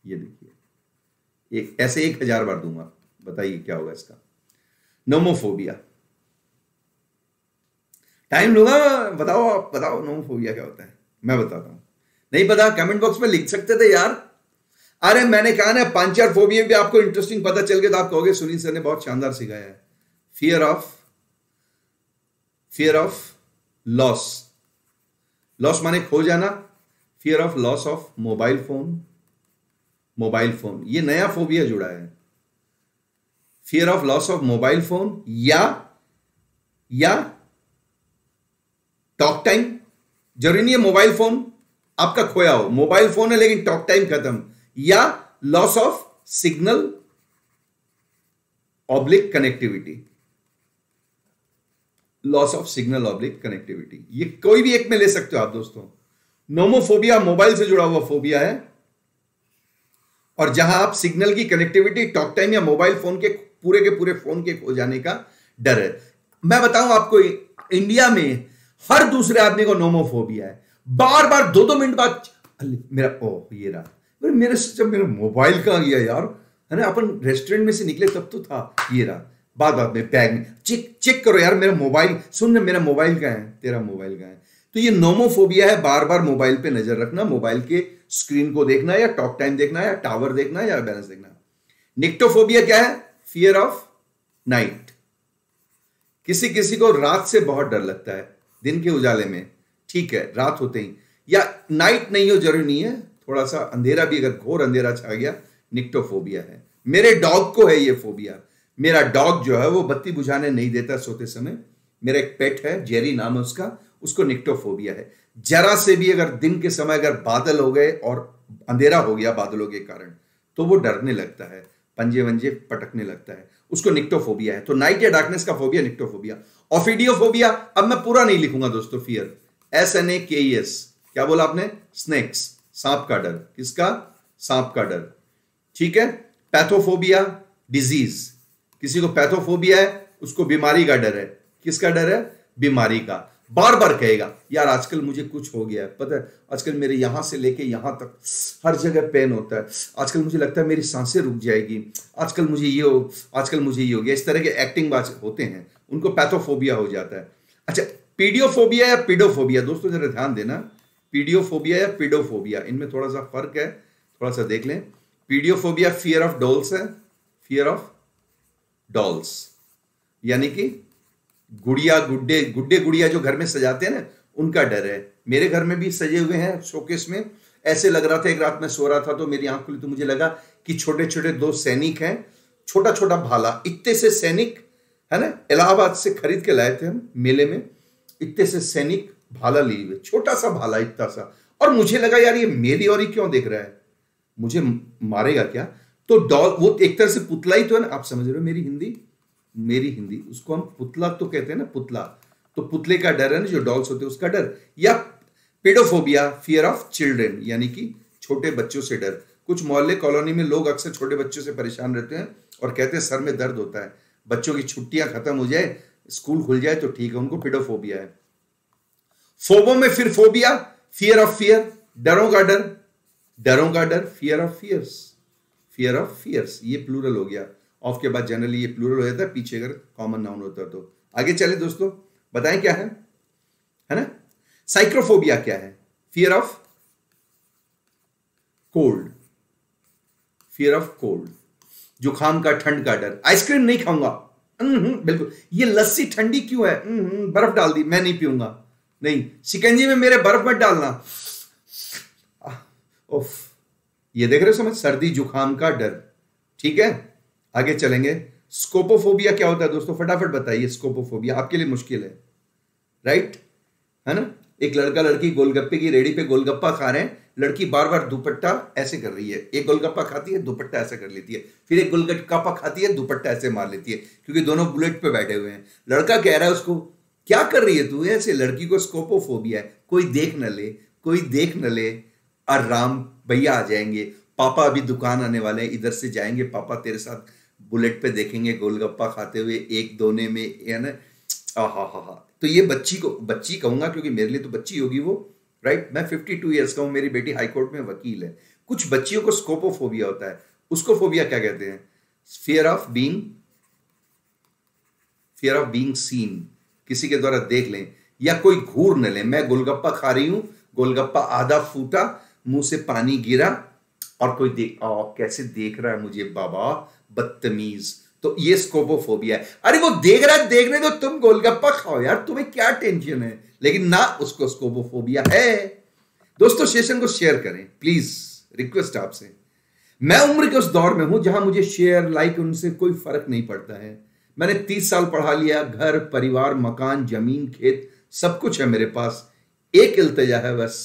ये देखिए एक ऐसे एक हजार बार दूंगा बताइए क्या होगा इसका नोमोफोबिया टाइम लूंगा बताओ आप बताओ नोमोफोबिया क्या होता है मैं बताता हूं नहीं पता कमेंट बॉक्स में लिख सकते थे यार अरे मैंने कहा ना चार फोबिया भी आपको इंटरेस्टिंग पता चल गया तो आप कहोगे सुनील सर ने बहुत शानदार सिखाया है fear of fear of loss loss माने खो जाना fear of loss of mobile phone mobile phone ये नया फोबिया जुड़ा है fear of loss of mobile phone या या टॉक टाइम जरूरी नहीं है मोबाइल फोन आपका खोया हो मोबाइल फोन है लेकिन टॉक टाइम खत्म या loss of signal oblique connectivity loss of signal oblique connectivity ये कोई भी एक में ले सकते हो आप दोस्तों नोमोफोबिया मोबाइल से जुड़ा हुआ फोबिया है और जहां आप सिग्नल की कनेक्टिविटी टॉक टाइम या मोबाइल फोन के पूरे के पूरे फोन के खो जाने का डर है मैं बताऊं आपको इंडिया में हर दूसरे आदमी को नोमोफोबिया है बार बार दो दो मिनट बाद मेरा ओ ये रहा मेरे मेरे जब मेरा मोबाइल कहाँ गया यार है ना अपन रेस्टोरेंट में से निकले तब तो था ये रहा बाद बाद में बैग में चेक चेक करो यार मेरा मोबाइल सुन ना मेरा मोबाइल कहाँ है तेरा मोबाइल कहाँ है तो ये नोमोफोबिया है बार बार मोबाइल पे नजर रखना मोबाइल के स्क्रीन को देखना या टॉक टाइम देखना या टावर देखना या बैलेंस देखना निक्टोफोबिया क्या है फियर ऑफ नाइट किसी किसी को रात से बहुत डर लगता है दिन के उजाले में ठीक है रात होते ही या नाइट नहीं हो जरूरी नहीं है थोड़ा सा अंधेरा भी अगर घोर अंधेरा छा गया निक्टोफोबिया है मेरे डॉग को है ये फोबिया मेरा डॉग जो है वो बत्ती बुझाने नहीं देता सोते समय मेरा एक पेट है जेरी नाम है उसका उसको निक्टोफोबिया है जरा से भी अगर दिन के समय अगर बादल हो गए और अंधेरा हो गया बादलों के कारण तो वो डरने लगता है पंजे वंजे पटकने लगता है उसको निक्टोफोबिया है तो नाइट या डार्कनेस का फोबिया निक्टोफोबिया ऑफिडियोफोबिया अब मैं पूरा नहीं लिखूंगा दोस्तों फियर एस एन ए के एस क्या बोला आपने स्नेक्स सांप का डर किसका सांप का डर ठीक है पैथोफोबिया डिजीज किसी को पैथोफोबिया है उसको बीमारी का डर है किसका डर है बीमारी का बार बार कहेगा यार आजकल मुझे कुछ हो गया है पता है आजकल मेरे यहां से लेके यहां तक हर जगह पेन होता है आजकल मुझे लगता है मेरी सांसें रुक जाएगी आजकल मुझे ये हो आजकल मुझे ये हो गया इस तरह के एक्टिंग होते हैं उनको पैथोफोबिया हो जाता है अच्छा पीडियोफोबिया या पीडोफोबिया दोस्तों जरा ध्यान देना पीडियोफोबिया या पीडोफोबिया इनमें थोड़ा सा फर्क है थोड़ा सा देख लें पीडियोफोबिया फियर ऑफ डॉल्स है फियर ऑफ डॉल्स यानी कि गुड़िया गुड्डे गुड्डे गुड़िया जो घर में सजाते हैं ना उनका डर है मेरे घर में भी सजे हुए हैं शोकेस में ऐसे लग रहा था एक रात में सो रहा था तो मेरी आंख खुली तो मुझे लगा कि छोटे छोटे दो सैनिक हैं छोटा छोटा भाला इतने से सैनिक है ना इलाहाबाद से खरीद के लाए थे हम मेले में इतने से सैनिक भाला लिए हुए छोटा सा भाला इतना सा और मुझे लगा यार ये मेरी और ही क्यों देख रहा है मुझे मारेगा क्या तो डॉल वो एक तरह से पुतला ही तो है ना आप समझ रहे हो मेरी हिंदी मेरी हिंदी उसको हम पुतला तो कहते हैं ना पुतला तो पुतले का डर है ना जो डॉल्स होते हैं उसका डर या पेडोफोबिया फियर ऑफ चिल्ड्रेन यानी कि छोटे बच्चों से डर कुछ मोहल्ले कॉलोनी में लोग अक्सर छोटे बच्चों से परेशान रहते हैं और कहते हैं सर में दर्द होता है बच्चों की छुट्टियां खत्म हो जाए स्कूल खुल जाए तो ठीक है उनको पेडोफोबिया है फोबो में फिर फोबिया फियर ऑफ फियर डरों का डर डरों का डर fear of fears fear of fears ये प्लूरल हो गया ऑफ के बाद जनरली ये प्लूरल हो जाता है पीछे अगर कॉमन नाउन होता है तो आगे चले दोस्तों बताएं क्या है है ना साइक्रोफोबिया क्या है fear of cold fear of cold जुकाम का ठंड का डर आइसक्रीम नहीं खाऊंगा हम्म, हम्म, बिल्कुल ये लस्सी ठंडी क्यों है हम्म, बर्फ डाल दी मैं नहीं पीऊंगा नहीं शिकंजी में मेरे बर्फ मत डालना ये देख रहे हो समझ सर्दी जुकाम का डर ठीक है आगे चलेंगे स्कोपोफोबिया क्या होता है दोस्तों फटाफट बताइए स्कोपोफोबिया आपके लिए मुश्किल है राइट है ना एक लड़का लड़की गोलगप्पे की रेडी पे गोलगप्पा खा रहे हैं लड़की बार बार दुपट्टा ऐसे कर रही है एक गोलगप्पा खाती है दुपट्टा ऐसे कर लेती है फिर एक गोलगप्पा खाती है दुपट्टा ऐसे मार लेती है क्योंकि दोनों बुलेट पे बैठे हुए हैं लड़का कह रहा है उसको क्या कर रही है तू ऐसे लड़की को स्कोपोफोबिया है कोई देख न ले कोई देख न ले आराम राम भैया आ जाएंगे पापा अभी दुकान आने वाले हैं इधर से जाएंगे पापा तेरे साथ बुलेट पे देखेंगे गोलगप्पा खाते हुए एक दोने में है ना हाँ हाँ हाँ तो ये बच्ची को बच्ची कहूंगा क्योंकि मेरे लिए तो बच्ची होगी वो राइट मैं फिफ्टी टू ईयर्स का हूँ मेरी बेटी हाईकोर्ट में वकील है कुछ बच्चियों को स्कोपोफोबिया होता है उसको फोबिया क्या कहते हैं fear of being fear of being seen किसी के द्वारा देख लें या कोई घूर न लें मैं गोलगप्पा खा रही हूं गोलगप्पा आधा फूटा मुंह से पानी गिरा और कोई देख आ, कैसे देख रहा है मुझे बाबा बदतमीज तो ये स्कोपोफोबिया है अरे वो देख रहा है देखने तो तुम गोलगप्पा खाओ यार तुम्हें क्या टेंशन है लेकिन ना उसको स्कोपोफोबिया है दोस्तों सेशन को शेयर करें प्लीज रिक्वेस्ट आपसे मैं उम्र के उस दौर में हूं जहां मुझे शेयर लाइक उनसे कोई फर्क नहीं पड़ता है मैंने तीस साल पढ़ा लिया घर परिवार मकान जमीन खेत सब कुछ है मेरे पास एक इल्तजा है बस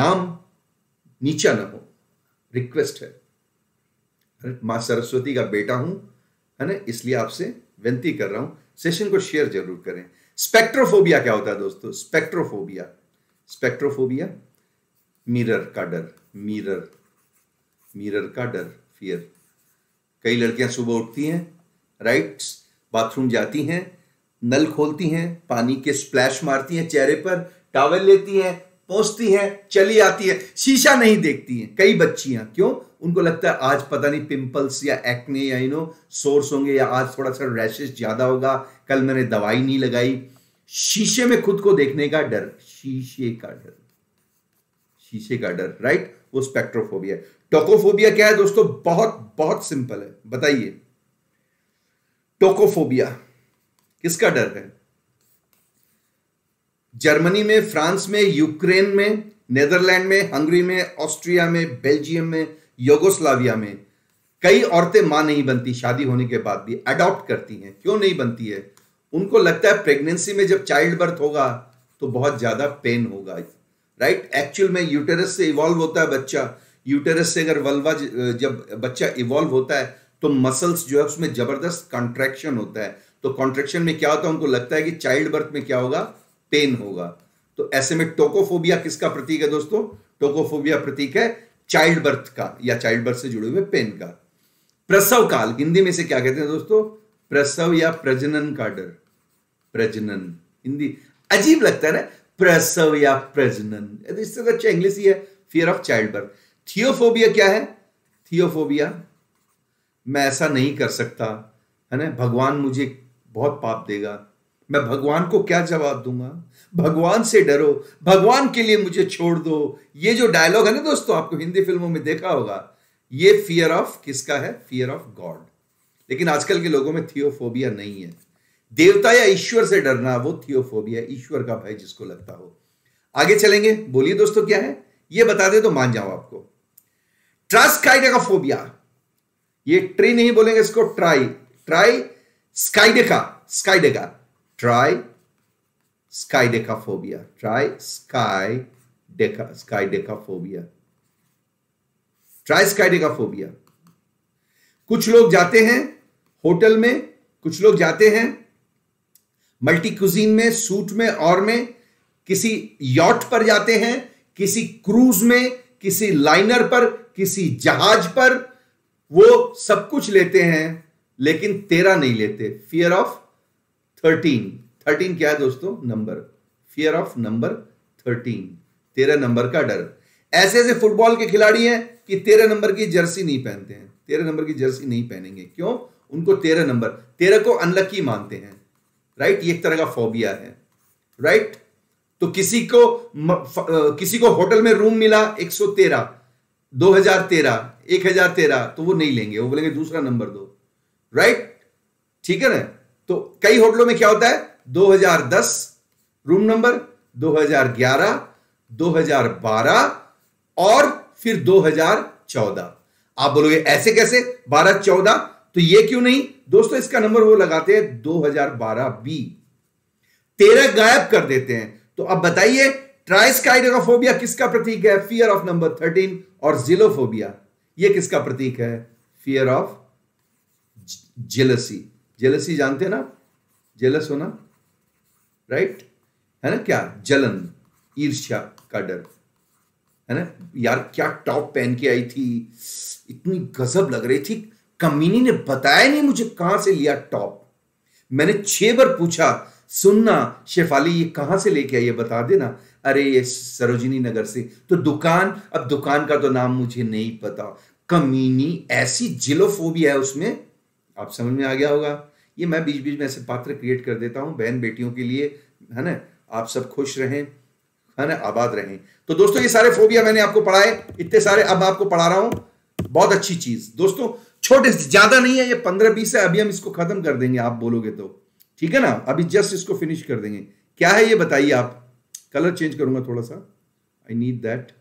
नाम नीचा ना हो रिक्वेस्ट है माँ सरस्वती का बेटा हूं है ना इसलिए आपसे विनती कर रहा हूं सेशन को शेयर जरूर करें स्पेक्ट्रोफोबिया क्या होता है दोस्तों स्पेक्ट्रोफोबिया स्पेक्ट्रोफोबिया मिरर का डर मिरर मिरर का डर फियर कई लड़कियां सुबह उठती हैं राइट बाथरूम जाती हैं नल खोलती हैं पानी के स्प्लैश मारती हैं चेहरे पर टावल लेती हैं पहुंचती हैं चली आती है शीशा नहीं देखती हैं कई बच्चियां क्यों उनको लगता है आज पता नहीं पिंपल्स या एक्ने या यू नो सोर्स होंगे या आज थोड़ा सा रैशेस ज्यादा होगा कल मैंने दवाई नहीं लगाई शीशे में खुद को देखने का डर शीशे का डर शीशे का डर राइट वो स्पेक्ट्रोफोबिया टोकोफोबिया क्या है दोस्तों बहुत बहुत सिंपल है बताइए टोकोफोबिया किसका डर है जर्मनी में फ्रांस में यूक्रेन में नेदरलैंड में हंगरी में ऑस्ट्रिया में बेल्जियम में योगोस्लाविया में कई औरतें मां नहीं बनती शादी होने के बाद भी अडॉप्ट करती हैं क्यों नहीं बनती है उनको लगता है प्रेगनेंसी में जब चाइल्ड बर्थ होगा तो बहुत ज़्यादा पेन होगा राइट एक्चुअल में यूटेरस से इवॉल्व होता है बच्चा यूटेरस से अगर वल्वा जब बच्चा इवॉल्व होता है तो मसल्स जो है उसमें जबरदस्त कॉन्ट्रेक्शन होता है तो कॉन्ट्रेक्शन में क्या होता है उनको लगता है कि चाइल्ड बर्थ में क्या होगा पेन होगा तो ऐसे में टोकोफोबिया किसका प्रतीक है दोस्तों टोकोफोबिया प्रतीक है चाइल्ड बर्थ का या चाइल्ड बर्थ से जुड़े हुए पेन का प्रसव काल हिंदी में से क्या कहते हैं दोस्तों प्रसव या प्रजनन का डर प्रजनन हिंदी अजीब लगता है ना प्रसव या प्रजनन इससे तो अच्छा इंग्लिश ही है fear of child birth theophobia क्या है थियोफोबिया मैं ऐसा नहीं कर सकता है ना भगवान मुझे बहुत पाप देगा मैं भगवान को क्या जवाब दूंगा भगवान से डरो भगवान के लिए मुझे छोड़ दो ये जो डायलॉग है ना दोस्तों आपको हिंदी फिल्मों में देखा होगा ये फियर ऑफ किसका है फियर ऑफ गॉड लेकिन आजकल के लोगों में थियोफोबिया नहीं है देवता या ईश्वर से डरना वो थियोफोबिया ईश्वर का भय जिसको लगता हो आगे चलेंगे बोलिए दोस्तों क्या है ये बता दे तो मान जाओ आपको ट्रास्काइडेका फोबिया ये ट्री नहीं बोलेंगे इसको try try skaideka skaideka try skydecaphobia. Try sky deca skydecaphobia. Try skydecaphobia. कुछ लोग जाते हैं होटल में कुछ लोग जाते हैं मल्टी कुजीन में सूट में और में किसी यॉट पर जाते हैं किसी क्रूज में किसी लाइनर पर किसी जहाज पर वो सब कुछ लेते हैं लेकिन तेरा नहीं लेते फियर ऑफ थर्टीन थर्टीन क्या है दोस्तों number fear of number thirteen तेरह नंबर का डर ऐसे ऐसे फुटबॉल के खिलाड़ी हैं कि तेरह नंबर की जर्सी नहीं पहनते हैं तेरह नंबर की जर्सी नहीं पहनेंगे क्यों उनको तेरह नंबर तेरह को अनलक्की मानते हैं राइट ये एक तरह का फोबिया है राइट तो किसी को किसी को होटल में रूम मिला 113 2013 1013 तो वो नहीं लेंगे वो बोलेंगे दूसरा नंबर दो राइट ठीक है ना तो कई होटलों में क्या होता है 2010 रूम नंबर 2011 2012 और फिर 2014 आप बोलोगे ऐसे कैसे 12 14 तो ये क्यों नहीं दोस्तों इसका नंबर वो लगाते हैं 2012 बी तेरह गायब कर देते हैं तो अब बताइए ट्राइस्काइडोफोबिया किसका प्रतीक है फियर ऑफ नंबर थर्टीन और जिलोफोबिया ये किसका प्रतीक है फियर ऑफ जिलसी जेलसी जानते हैं ना जेलस होना राइट है ना क्या जलन ईर्ष्या का डर है ना यार क्या टॉप पहन के आई थी इतनी गजब लग रही थी कमीनी ने बताया नहीं मुझे कहां से लिया टॉप मैंने छह बार पूछा सुनना शेफाली ये कहां से लेके आई है बता देना अरे ये सरोजिनी नगर से तो दुकान अब दुकान का तो नाम मुझे नहीं पता कमीनी ऐसी जिलोफोबिया है उसमें आप समझ में आ गया होगा ये मैं बीच बीच में ऐसे पात्र क्रिएट कर देता हूँ बहन बेटियों के लिए है ना आप सब खुश रहें है ना आबाद रहें तो दोस्तों ये सारे फोबिया मैंने आपको पढ़ाए इतने सारे अब आपको पढ़ा रहा हूं बहुत अच्छी चीज दोस्तों छोटे ज्यादा नहीं है ये पंद्रह बीस है अभी हम इसको खत्म कर देंगे आप बोलोगे तो ठीक है ना अभी जस्ट इसको फिनिश कर देंगे क्या है ये बताइए आप कलर चेंज करूंगा थोड़ा सा आई नीड दैट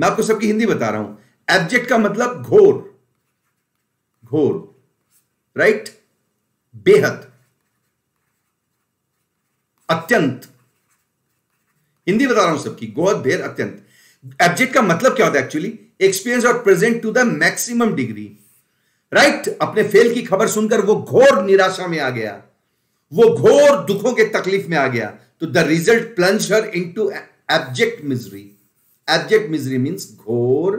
मैं आपको सबकी हिंदी बता रहा हूं एब्जेक्ट का मतलब घोर घोर राइट बेहद अत्यंत हिंदी बता रहा हूं सबकी गोहद बेहद अत्यंत एब्जेक्ट का मतलब क्या होता है एक्चुअली एक्सपीरियंस और present to the maximum degree right अपने फेल की खबर सुनकर वो घोर निराशा में आ गया वो घोर दुखों के तकलीफ में आ गया तो the result plunge her to abject misery abject misery means घोर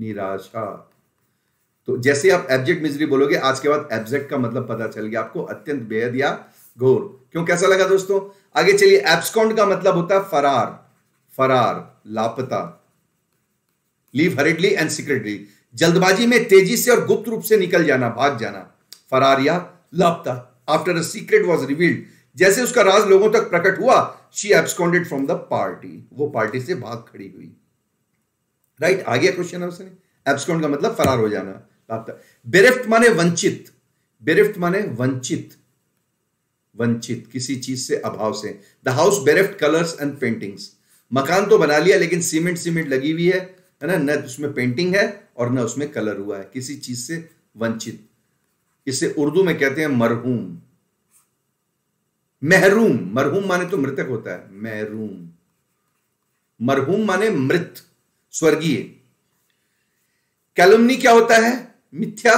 निराशा तो जैसे आप एब्जेक्ट मिजरी बोलोगे आज के बाद एब्जेक्ट का मतलब पता चल गया आपको अत्यंत बेहद या घोर क्यों कैसा लगा दोस्तों आगे चलिए एब्सकॉन्ड का मतलब होता है फरार फरार लापता लीव हरिडली एंड सीक्रेटली जल्दबाजी में तेजी से और गुप्त रूप से निकल जाना भाग जाना फरार या लापता after a secret was revealed जैसे उसका राज लोगों तक प्रकट हुआ she absconded from the party वो पार्टी से भाग खड़ी हुई राइट right? आ गया क्वेश्चन एब्सकॉन्ड का मतलब फरार हो जाना बेरिफ्ट माने वंचित बेरिफ्ट माने वंचित वंचित किसी चीज से अभाव से the house bereft colours and paintings मकान तो बना लिया लेकिन सीमेंट सीमेंट लगी हुई है है ना न उसमें पेंटिंग है और न उसमें कलर हुआ है किसी चीज से वंचित इसे उर्दू में कहते हैं मरहूम महरूम मरहूम माने तो मृतक होता है महरूम मरहूम माने मृत स्वर्गीय कैलुमनी क्या होता है मिथ्या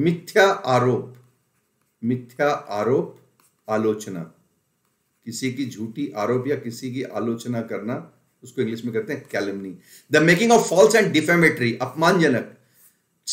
मिथ्या आरोप मिथ्या आरोप आलोचना किसी की झूठी आरोप या किसी की आलोचना करना उसको इंग्लिश में कहते हैं calumny the making of false and defamatory अपमानजनक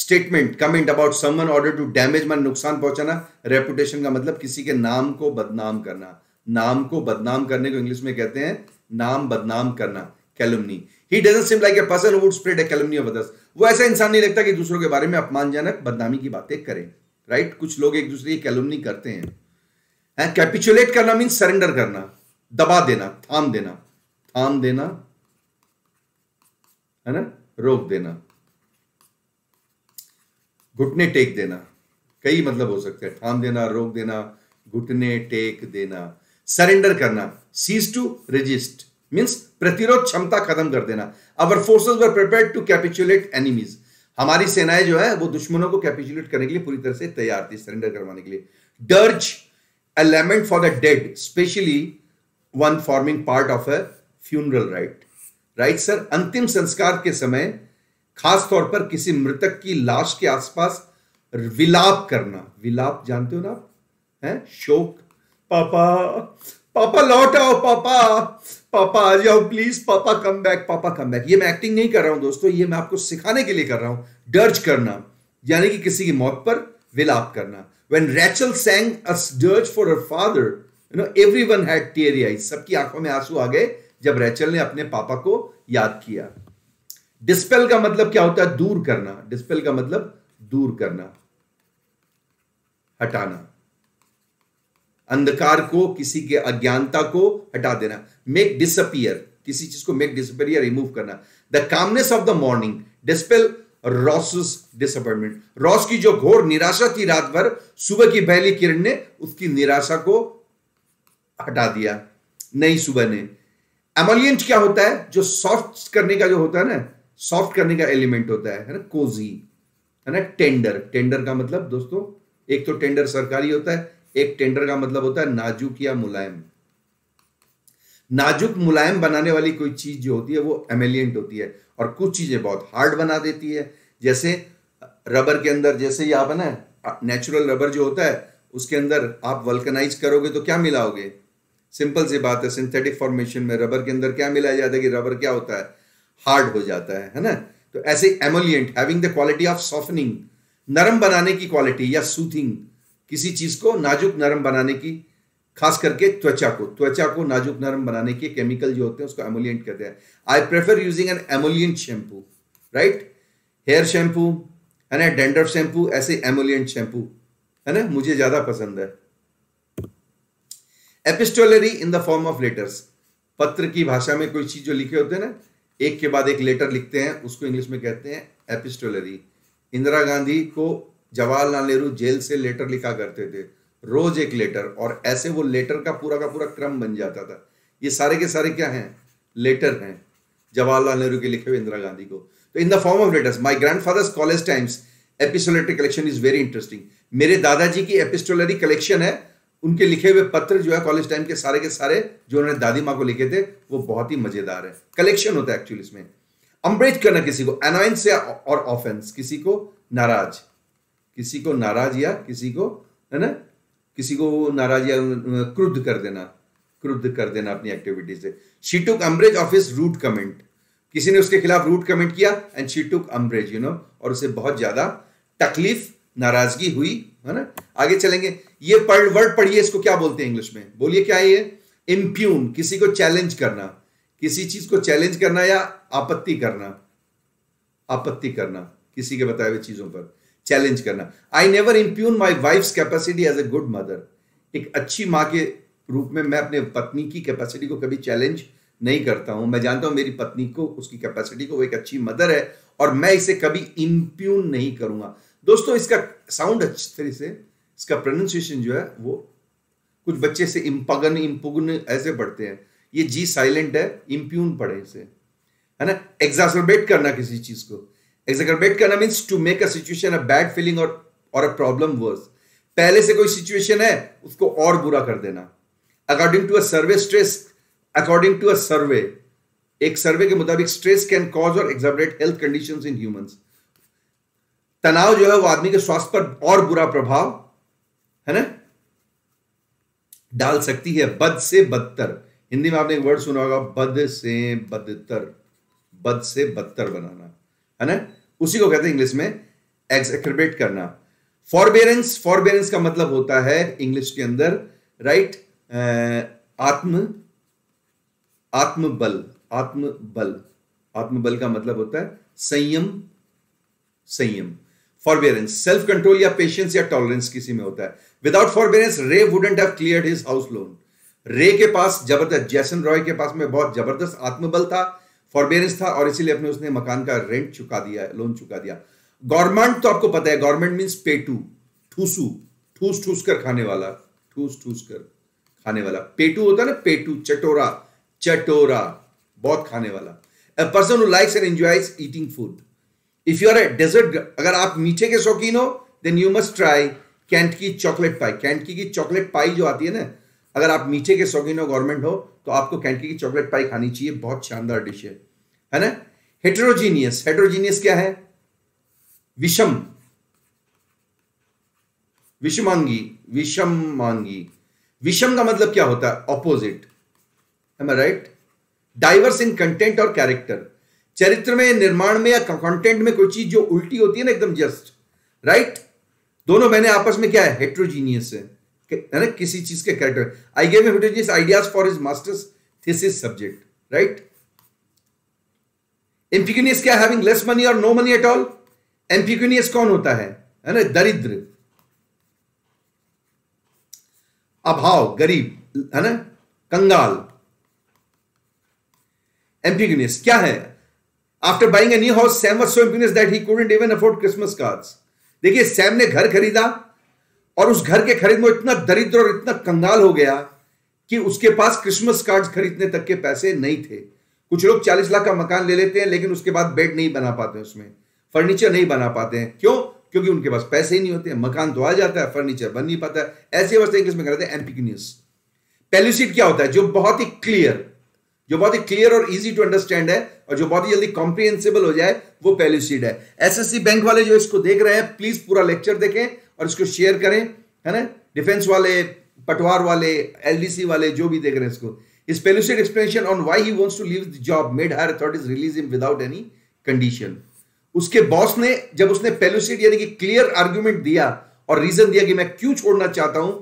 statement comment about someone order to damage मन नुकसान पहुंचाना रेपुटेशन का मतलब किसी के नाम को बदनाम करना नाम को बदनाम करने को इंग्लिश में कहते हैं नाम बदनाम करना कैलमनी ही doesn't seem like a person would spread a calumny of others वो ऐसा इंसान नहीं लगता कि दूसरों के बारे में अपमानजनक बदनामी की बातें करें राइट right? कुछ लोग एक दूसरे की कैलमनी करते हैं कैपिचुलेट करना मीन सरेंडर करना दबा देना थाम देना थाम देना है ना रोक देना घुटने टेक देना कई मतलब हो सकते हैं थाम देना रोक देना घुटने टेक देना सरेंडर करना सीज टू रजिस्ट मीन्स प्रतिरोध क्षमता खत्म कर देना our forces were prepare to capitulate enemies हमारी सेनाएं जो है वो दुश्मनों को कैपिचुलेट करने के लिए पूरी तरह से तैयार थी सरेंडर करवाने के लिए dirge a lament for the dead especially one forming part of a funeral rite right sir अंतिम संस्कार के समय खास तौर पर किसी मृतक की लाश के आसपास विलाप करना विलाप जानते हो ना आप है शोक पापा पापा लौट आओ पापा पापा आ जाओ प्लीज पापा कम बैक पापा कम बैक ये मैं एक्टिंग नहीं कर रहा हूं दोस्तों ये मैं आपको सिखाने के लिए कर रहा हूं डर्ज करना यानी कि किसी की मौत पर विलाप करना when Rachel sang a dirge for her father you know everyone had teary सबकी आंखों में आंसू आ गए जब रैचल ने अपने पापा को याद किया डिस्पेल का मतलब क्या होता है दूर करना डिस्पेल का मतलब दूर करना हटाना अंधकार को किसी के अज्ञानता को हटा देना मेक डिसअपियर किसी चीज को मेक डिसअपियर या रिमूव करना the calmness of the morning dispel Ross disappointment Ross की जो घोर निराशा थी रात भर सुबह की पहली किरण ने उसकी निराशा को हटा दिया नई सुबह ने एमोलियंट क्या होता है जो सॉफ्ट करने का जो होता है ना सॉफ्ट करने का एलिमेंट होता है है ना कोजी है ना टेंडर टेंडर का मतलब दोस्तों एक तो टेंडर सरकारी होता है एक टेंडर का मतलब होता है नाजुक या मुलायम नाजुक मुलायम बनाने वाली कोई चीज जो होती है वो एमेलियंट होती है और कुछ चीजें बहुत हार्ड बना देती है जैसे रबर के अंदर जैसे यहाँ आप ना नेचुरल रबर जो होता है उसके अंदर आप वल्कनाइज करोगे तो क्या मिलाओगे सिंपल सी बात है सिंथेटिक फॉर्मेशन में रबर के अंदर क्या मिलाया जाता है कि रबर क्या होता है हार्ड हो जाता है है ना तो ऐसे emollient having the quality of softening नरम बनाने की क्वालिटी या सूथिंग किसी चीज़ को नाजुक नरम बनाने की खास करके त्वचा को त्वचा को नाजुक नरम बनाने के केमिकल जो होते हैं उसको एमोलियंट कहते हैं I prefer using an emollient shampoo right hair shampoo है ना डेंडर शैम्पू ऐसे एमोलियंट शैम्पू है ना मुझे ज़्यादा पसंद है epistolary in the form of letters पत्र की भाषा में कोई चीज़ जो लिखे होते हैं ना एक के बाद एक लेटर लिखते हैं उसको इंग्लिश में कहते हैं एपिस्टोलरी इंदिरा गांधी को जवाहरलाल नेहरू जेल से लेटर लिखा करते थे रोज एक लेटर और ऐसे वो लेटर का पूरा का पूरा क्रम बन जाता था ये सारे के सारे क्या हैं लेटर हैं जवाहरलाल नेहरू के लिखे हुए इंदिरा गांधी को तो in the form of letters my grandfather's college times epistolary collection is very interesting मेरे दादाजी की एपिस्टोलरी कलेक्शन है उनके लिखे हुए पत्र जो है कॉलेज टाइम के सारे के सारे जो उन्होंने दादी माँ को लिखे थे वो बहुत ही मजेदार है कलेक्शन होता है एक्चुअली इसमें अम्ब्रेज करना किसी को अनोयंस या और ऑफेंस किसी को नाराज किसी को नाराज या किसी को है ना किसी को नाराज या क्रुद्ध कर देना क्रुद्ध कर देना अपनी एक्टिविटी से she took umbrage of his rude comment किसी ने उसके खिलाफ रूट कमेंट किया and she took umbrage you know और उसे बहुत ज्यादा तकलीफ नाराजगी हुई है ना आगे चलेंगे ये पढ़ वर्ड पढ़िए इसको क्या बोलते हैं इंग्लिश में बोलिए क्या ये इम्प्यून किसी को चैलेंज करना किसी चीज को चैलेंज करना या आपत्ति करना आपत्ति करना किसी के बताए हुए चीजों पर चैलेंज करना I never impugn my wife's capacity as a good mother एक अच्छी माँ के रूप में मैं अपने पत्नी की कैपेसिटी को कभी चैलेंज नहीं करता हूँ मैं जानता हूँ मेरी पत्नी को उसकी कैपेसिटी को वो एक अच्छी मदर है और मैं इसे कभी इम्प्यून नहीं करूंगा दोस्तों इसका साउंड अच्छी तरह से इसका प्रोनाउंसिएशन जो है वो कुछ बच्चे से इम्पगन इम्पुगन ऐसे पढ़ते हैं ये जी साइलेंट है इम्प्यून पढ़े इसे है ना एग्जासरबेट करना किसी चीज़ को एग्जैकरबेट करना means to make a situation a bad feeling और और अ प्रॉब्लम वर्स पहले से कोई सिचुएशन है उसको और बुरा कर देना according to a survey stress according to a survey एक सर्वे के मुताबिक स्ट्रेस कैन कॉज और exacerbate health condition in humans तनाव जो है वो आदमी के स्वास्थ्य पर और बुरा प्रभाव है ना डाल सकती है बद से बदतर हिंदी में आपने एक वर्ड सुना होगा बद से बदतर बद से बदतर बनाना है ना उसी को कहते हैं इंग्लिश में एग्जक्रिबेट करना फॉरबेरेंस फॉरबेरेंस का मतलब होता है इंग्लिश के अंदर राइट आत्म आत्मबल आत्मबल आत्मबल का मतलब होता है संयम संयम फॉरबेरेंस सेल्फ कंट्रोल या पेशेंस या टॉलरेंस किसी में होता है without forbearance Ray wouldn't have clear his house loan Ray के पास जबरदस्त जैसन रॉय के पास में बहुत जबरदस्त आत्मबल था फॉरबेरेंस था और इसीलिए अपने उसने मकान का रेंट चुका दिया लोन चुका दिया गवर्नमेंट तो आपको पता है गवर्नमेंट मीन्स पे टू ठूसू ठूस ठूस कर खाने वाला ठूस ठूस कर खाने वाला पेटू होता है ना पेटू चटोरा चटोरा बहुत खाने वाला a person who likes and enjoys eating food if you are a dessert अगर आप मीठे के शौकीन हो then you must try Kentucky chocolate pie Kentucky की चॉकलेट पाई जो आती है ना अगर आप मीठे के शौकीन हो गवर्नमेंट हो तो आपको कैंटी की चॉकलेट पाई खानी चाहिए बहुत शानदार डिश है है ना हेट्रोजीनियस हेट्रोजीनियस क्या है विषम विषमांगी विषमांगी विषम का मतलब क्या होता है opposite am right diverse in content और कैरेक्टर चरित्र में निर्माण में या कंटेंट में कोई चीज जो उल्टी होती है ना एकदम जस्ट राइट दोनों मैंने आपस में क्या है हेट्रोजीनियस है है ना किसी चीज के character I gave homogeneous ideas for his master's thesis subject right impecunious क्या हैविंग लेस मनी और no money at all impecunious कौन होता है है ना दरिद्र अभाव गरीब है ना कंगाल एम्पिक्यूनियस क्या है after buying a new house Sam was so impecunious that he couldn't even afford Christmas cards देखिए सैम ने घर खरीदा और उस घर के खरीद में इतना दरिद्र और इतना कंगाल हो गया कि उसके पास क्रिसमस कार्ड खरीदने तक के पैसे नहीं थे कुछ लोग चालीस लाख का मकान ले लेते हैं लेकिन उसके बाद बेड नहीं बना पाते उसमें फर्नीचर नहीं बना पाते हैं क्यों क्योंकि उनके पास पैसे ही नहीं होते हैं मकान तो आ जाता है फर्नीचर बन नहीं पाता है ऐसी अवस्था इंग्लिश में कहते हैं एम्पिकनियस पेल्यूसिड क्या होता है जो बहुत ही क्लियर जो बहुत ही क्लियर और इजी टू अंडरस्टैंड है और जो बहुत ही जल्दी कॉम्प्रिहेंसिबल हो जाए वो पेल्यूसिड है एसएससी बैंक वाले जो इसको देख रहे हैं प्लीज पूरा लेक्चर देखें और इसको शेयर करें है ना डिफेंस वाले पटवार वाले एलडीसी वाले जो भी देख रहे हैं इसको इस pellucid explanation on why he wants to leave the job made higher authorities release him without any condition. उसके बॉस ने जब उसने पेलुसिड यानी कि क्लियर आर्ग्यूमेंट दिया और रीजन दिया कि मैं क्यों छोड़ना चाहता हूं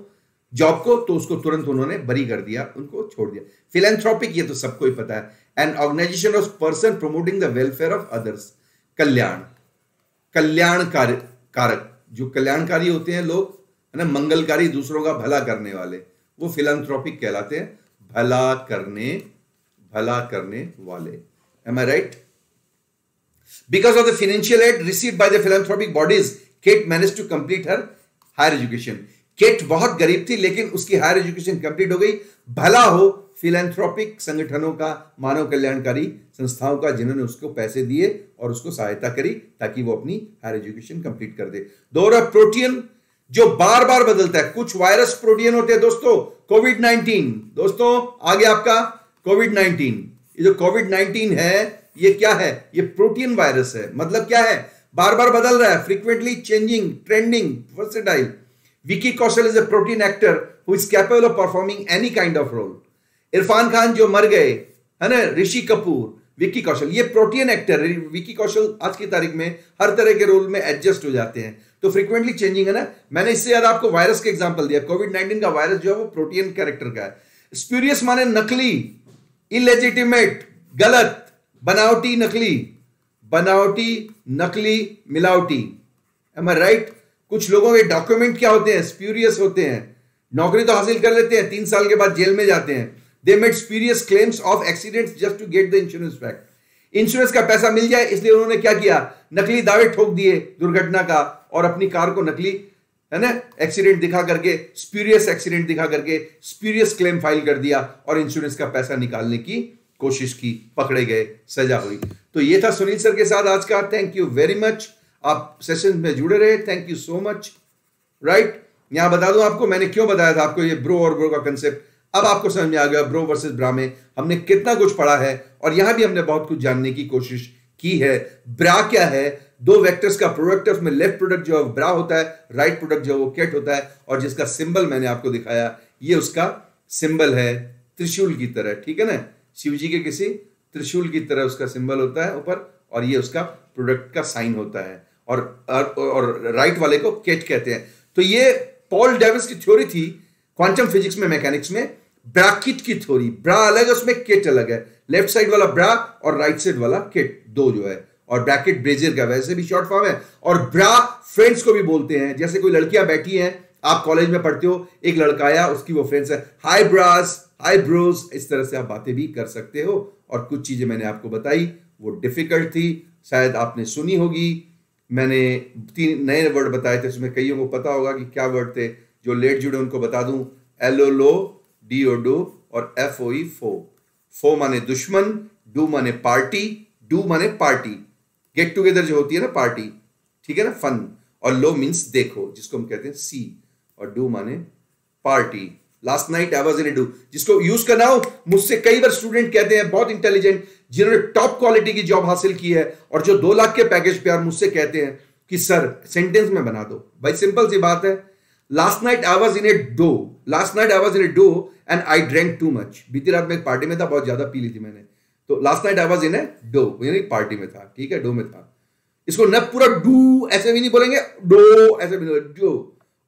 जॉब को तो उसको तुरंत उन्होंने बरी कर दिया उनको छोड़ दिया फिलेंथ्रॉपिक ये तो सबको ही पता है an organisation of person promoting the welfare of others कल्याण कल्याण कारक जो कल्याणकारी होते हैं लोग है ना मंगलकारी दूसरों का भला करने वाले वो फिलंथ्रॉपिक कहलाते हैं भला करने भला करने वाले am I right because of the financial aid receive by the philanthropic bodies Kate manage to complete her higher education Kate बहुत गरीब थी लेकिन उसकी हायर एजुकेशन कंप्लीट हो गई भला हो फिलेंथ्रोपिक संगठनों का मानव कल्याणकारी संस्थाओं का जिन्होंने उसको पैसे दिए और उसको सहायता करी ताकि वो अपनी हायर एजुकेशन कंप्लीट कर दे दौरा प्रोटीन जो बार बार बदलता है कुछ वायरस प्रोटीन होते हैं दोस्तों कोविड नाइनटीन दोस्तों आगे आपका कोविड नाइनटीन ये जो कोविड नाइनटीन है ये क्या है ये प्रोटीन वायरस है मतलब क्या है बार बार बदल रहा है frequently changing trending Vicky Kaushal is a protean actor who is capable of performing any kind of role Irrfan Khan जो मर गए है ना ऋषि कपूर विक्की कौशल ये प्रोटीन एक्टर विक्की कौशल आज की तारीख में हर तरह के रोल में एडजस्ट हो जाते हैं तो फ्रीक्वेंटली चेंजिंग है ना मैंने इससे ज्यादा आपको वायरस के एग्जाम्पल दिया कोविड नाइनटीन का वायरस जो है वो प्रोटीन कैरेक्टर का है स्प्यूरियस माने नकली इलेजिटिमेट गलत बनावटी नकली बनावटी नकली मिलावटी एम आई राइट कुछ लोगों के डॉक्यूमेंट क्या होते हैं स्प्यूरियस होते हैं नौकरी तो हासिल कर लेते हैं तीन साल के बाद जेल में जाते हैं they made spurious claims of accident just to get the insurance fact insurance का पैसा मिल जाए इसलिए उन्होंने क्या किया नकली दावे ठोक दिए दुर्घटना का और अपनी कार को नकली है ना एक्सीडेंट दिखा करके स्पीरियस एक्सीडेंट दिखा करके स्पीरियस क्लेम फाइल कर दिया और इंश्योरेंस का पैसा निकालने की कोशिश की पकड़े गए सजा हुई तो ये था सुनील सर के साथ आज का थैंक यू वेरी मच आप सेशन में जुड़े रहे thank you so much right यहां बता दूं आपको मैंने क्यों बताया था आपको ये ब्रो और ब्रो का कंसेप्ट अब आपको समझ में आ गया ब्रो वर्सेस ब्रा में हमने कितना कुछ पढ़ा है और यहां भी हमने बहुत कुछ जानने की कोशिश की है ब्रा क्या है दो वेक्टर्स का प्रोडक्ट है उसमें लेफ्ट प्रोडक्ट जो है ब्रा होता है राइट प्रोडक्ट जो है वो केट होता है और जिसका सिंबल मैंने आपको दिखाया ये उसका सिंबल है त्रिशूल की तरह ठीक है ना शिव जी के किसी त्रिशूल की तरह उसका सिंबल होता है ऊपर और ये उसका प्रोडक्ट का साइन होता है और और राइट वाले को केट कहते हैं तो ये पॉल डेविस की थ्योरी थी क्वांटम फिजिक्स में मैकेनिक्स में ब्रा किट की थ्योरी ब्रा अलग है उसमें किट अलग है लेफ्ट साइड वाला ब्रा और राइट साइड वाला किट दो जो है और ब्रैकेट ब्रेजर का वैसे भी शॉर्ट फॉर्म है और ब्रा फ्रेंड्स को भी बोलते हैं जैसे कोई लड़कियां बैठी हैं आप कॉलेज में पढ़ते हो एक लड़का आया उसकी वो फ्रेंड्स है हाई ब्रास हाई ब्रोस इस तरह से आप बातें भी कर सकते हो और कुछ चीजें मैंने आपको बताई वो डिफिकल्ट थी शायद आपने सुनी होगी मैंने तीन नए वर्ड बताए थे उसमें कईयों को पता होगा कि क्या वर्ड थे जो लेट जुड़े उनको बता दूं एलोलो डी ओ डो और एफ ओ फो फो माने दुश्मन डू माने पार्टी डू माने पार्टी गेट टुगेदर जो होती है ना पार्टी ठीक है ना फन और लो मीन्स देखो जिसको हम कहते हैं सी और डू माने party last night I was in do जिसको यूज करना हो मुझसे कई बार स्टूडेंट कहते हैं बहुत इंटेलिजेंट जिन्होंने टॉप क्वालिटी की जॉब हासिल की है और जो दो लाख के पैकेज पे मुझसे कहते हैं कि सर सेंटेंस में बना दो भाई सिंपल सी बात है last night I was in a do last night I was in a do and I drank too much बीती रात में एक पार्टी में था बहुत ज्यादा पी ली थी मैंने तो last night I was in a do यानी पार्टी में था ठीक है डो में था इसको न पूरा डू ऐसे भी नहीं बोलेंगे डो ऐसे भी नहीं डो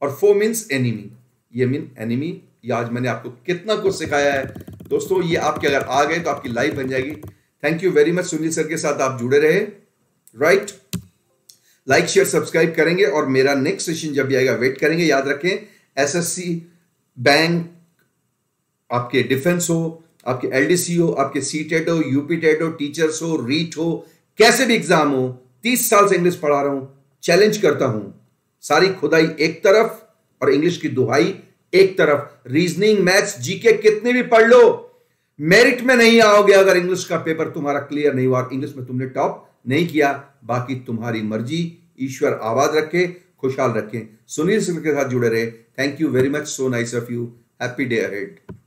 और फो मीन्स एनिमी ये मीन एनिमी ये आज मैंने आपको कितना कुछ सिखाया है दोस्तों ये आपके अगर आ गए तो आपकी लाइफ बन जाएगी thank you very much Sunil sir के साथ आप जुड़े रहे right right? Like share subscribe करेंगे और मेरा नेक्स्ट सेशन जब भी आएगा वेट करेंगे याद रखें एसएससी बैंक आपके डिफेंस हो आपके एलडीसी हो आपके सी टेट e हो यूपी टेट e हो टीचर्स हो रीट हो कैसे भी एग्जाम हो तीस साल से इंग्लिश पढ़ा रहा हूं चैलेंज करता हूं सारी खुदाई एक तरफ और इंग्लिश की दुहाई एक तरफ रीजनिंग मैथ्स जीके कितने भी पढ़ लो मेरिट में नहीं आओगे अगर इंग्लिश का पेपर तुम्हारा क्लियर नहीं हुआ इंग्लिश में तुमने टॉप नहीं किया बाकी तुम्हारी मर्जी ईश्वर आबाद रखे खुशहाल रखें सुनील सिंह के साथ जुड़े रहे thank you very much so nice of you happy day ahead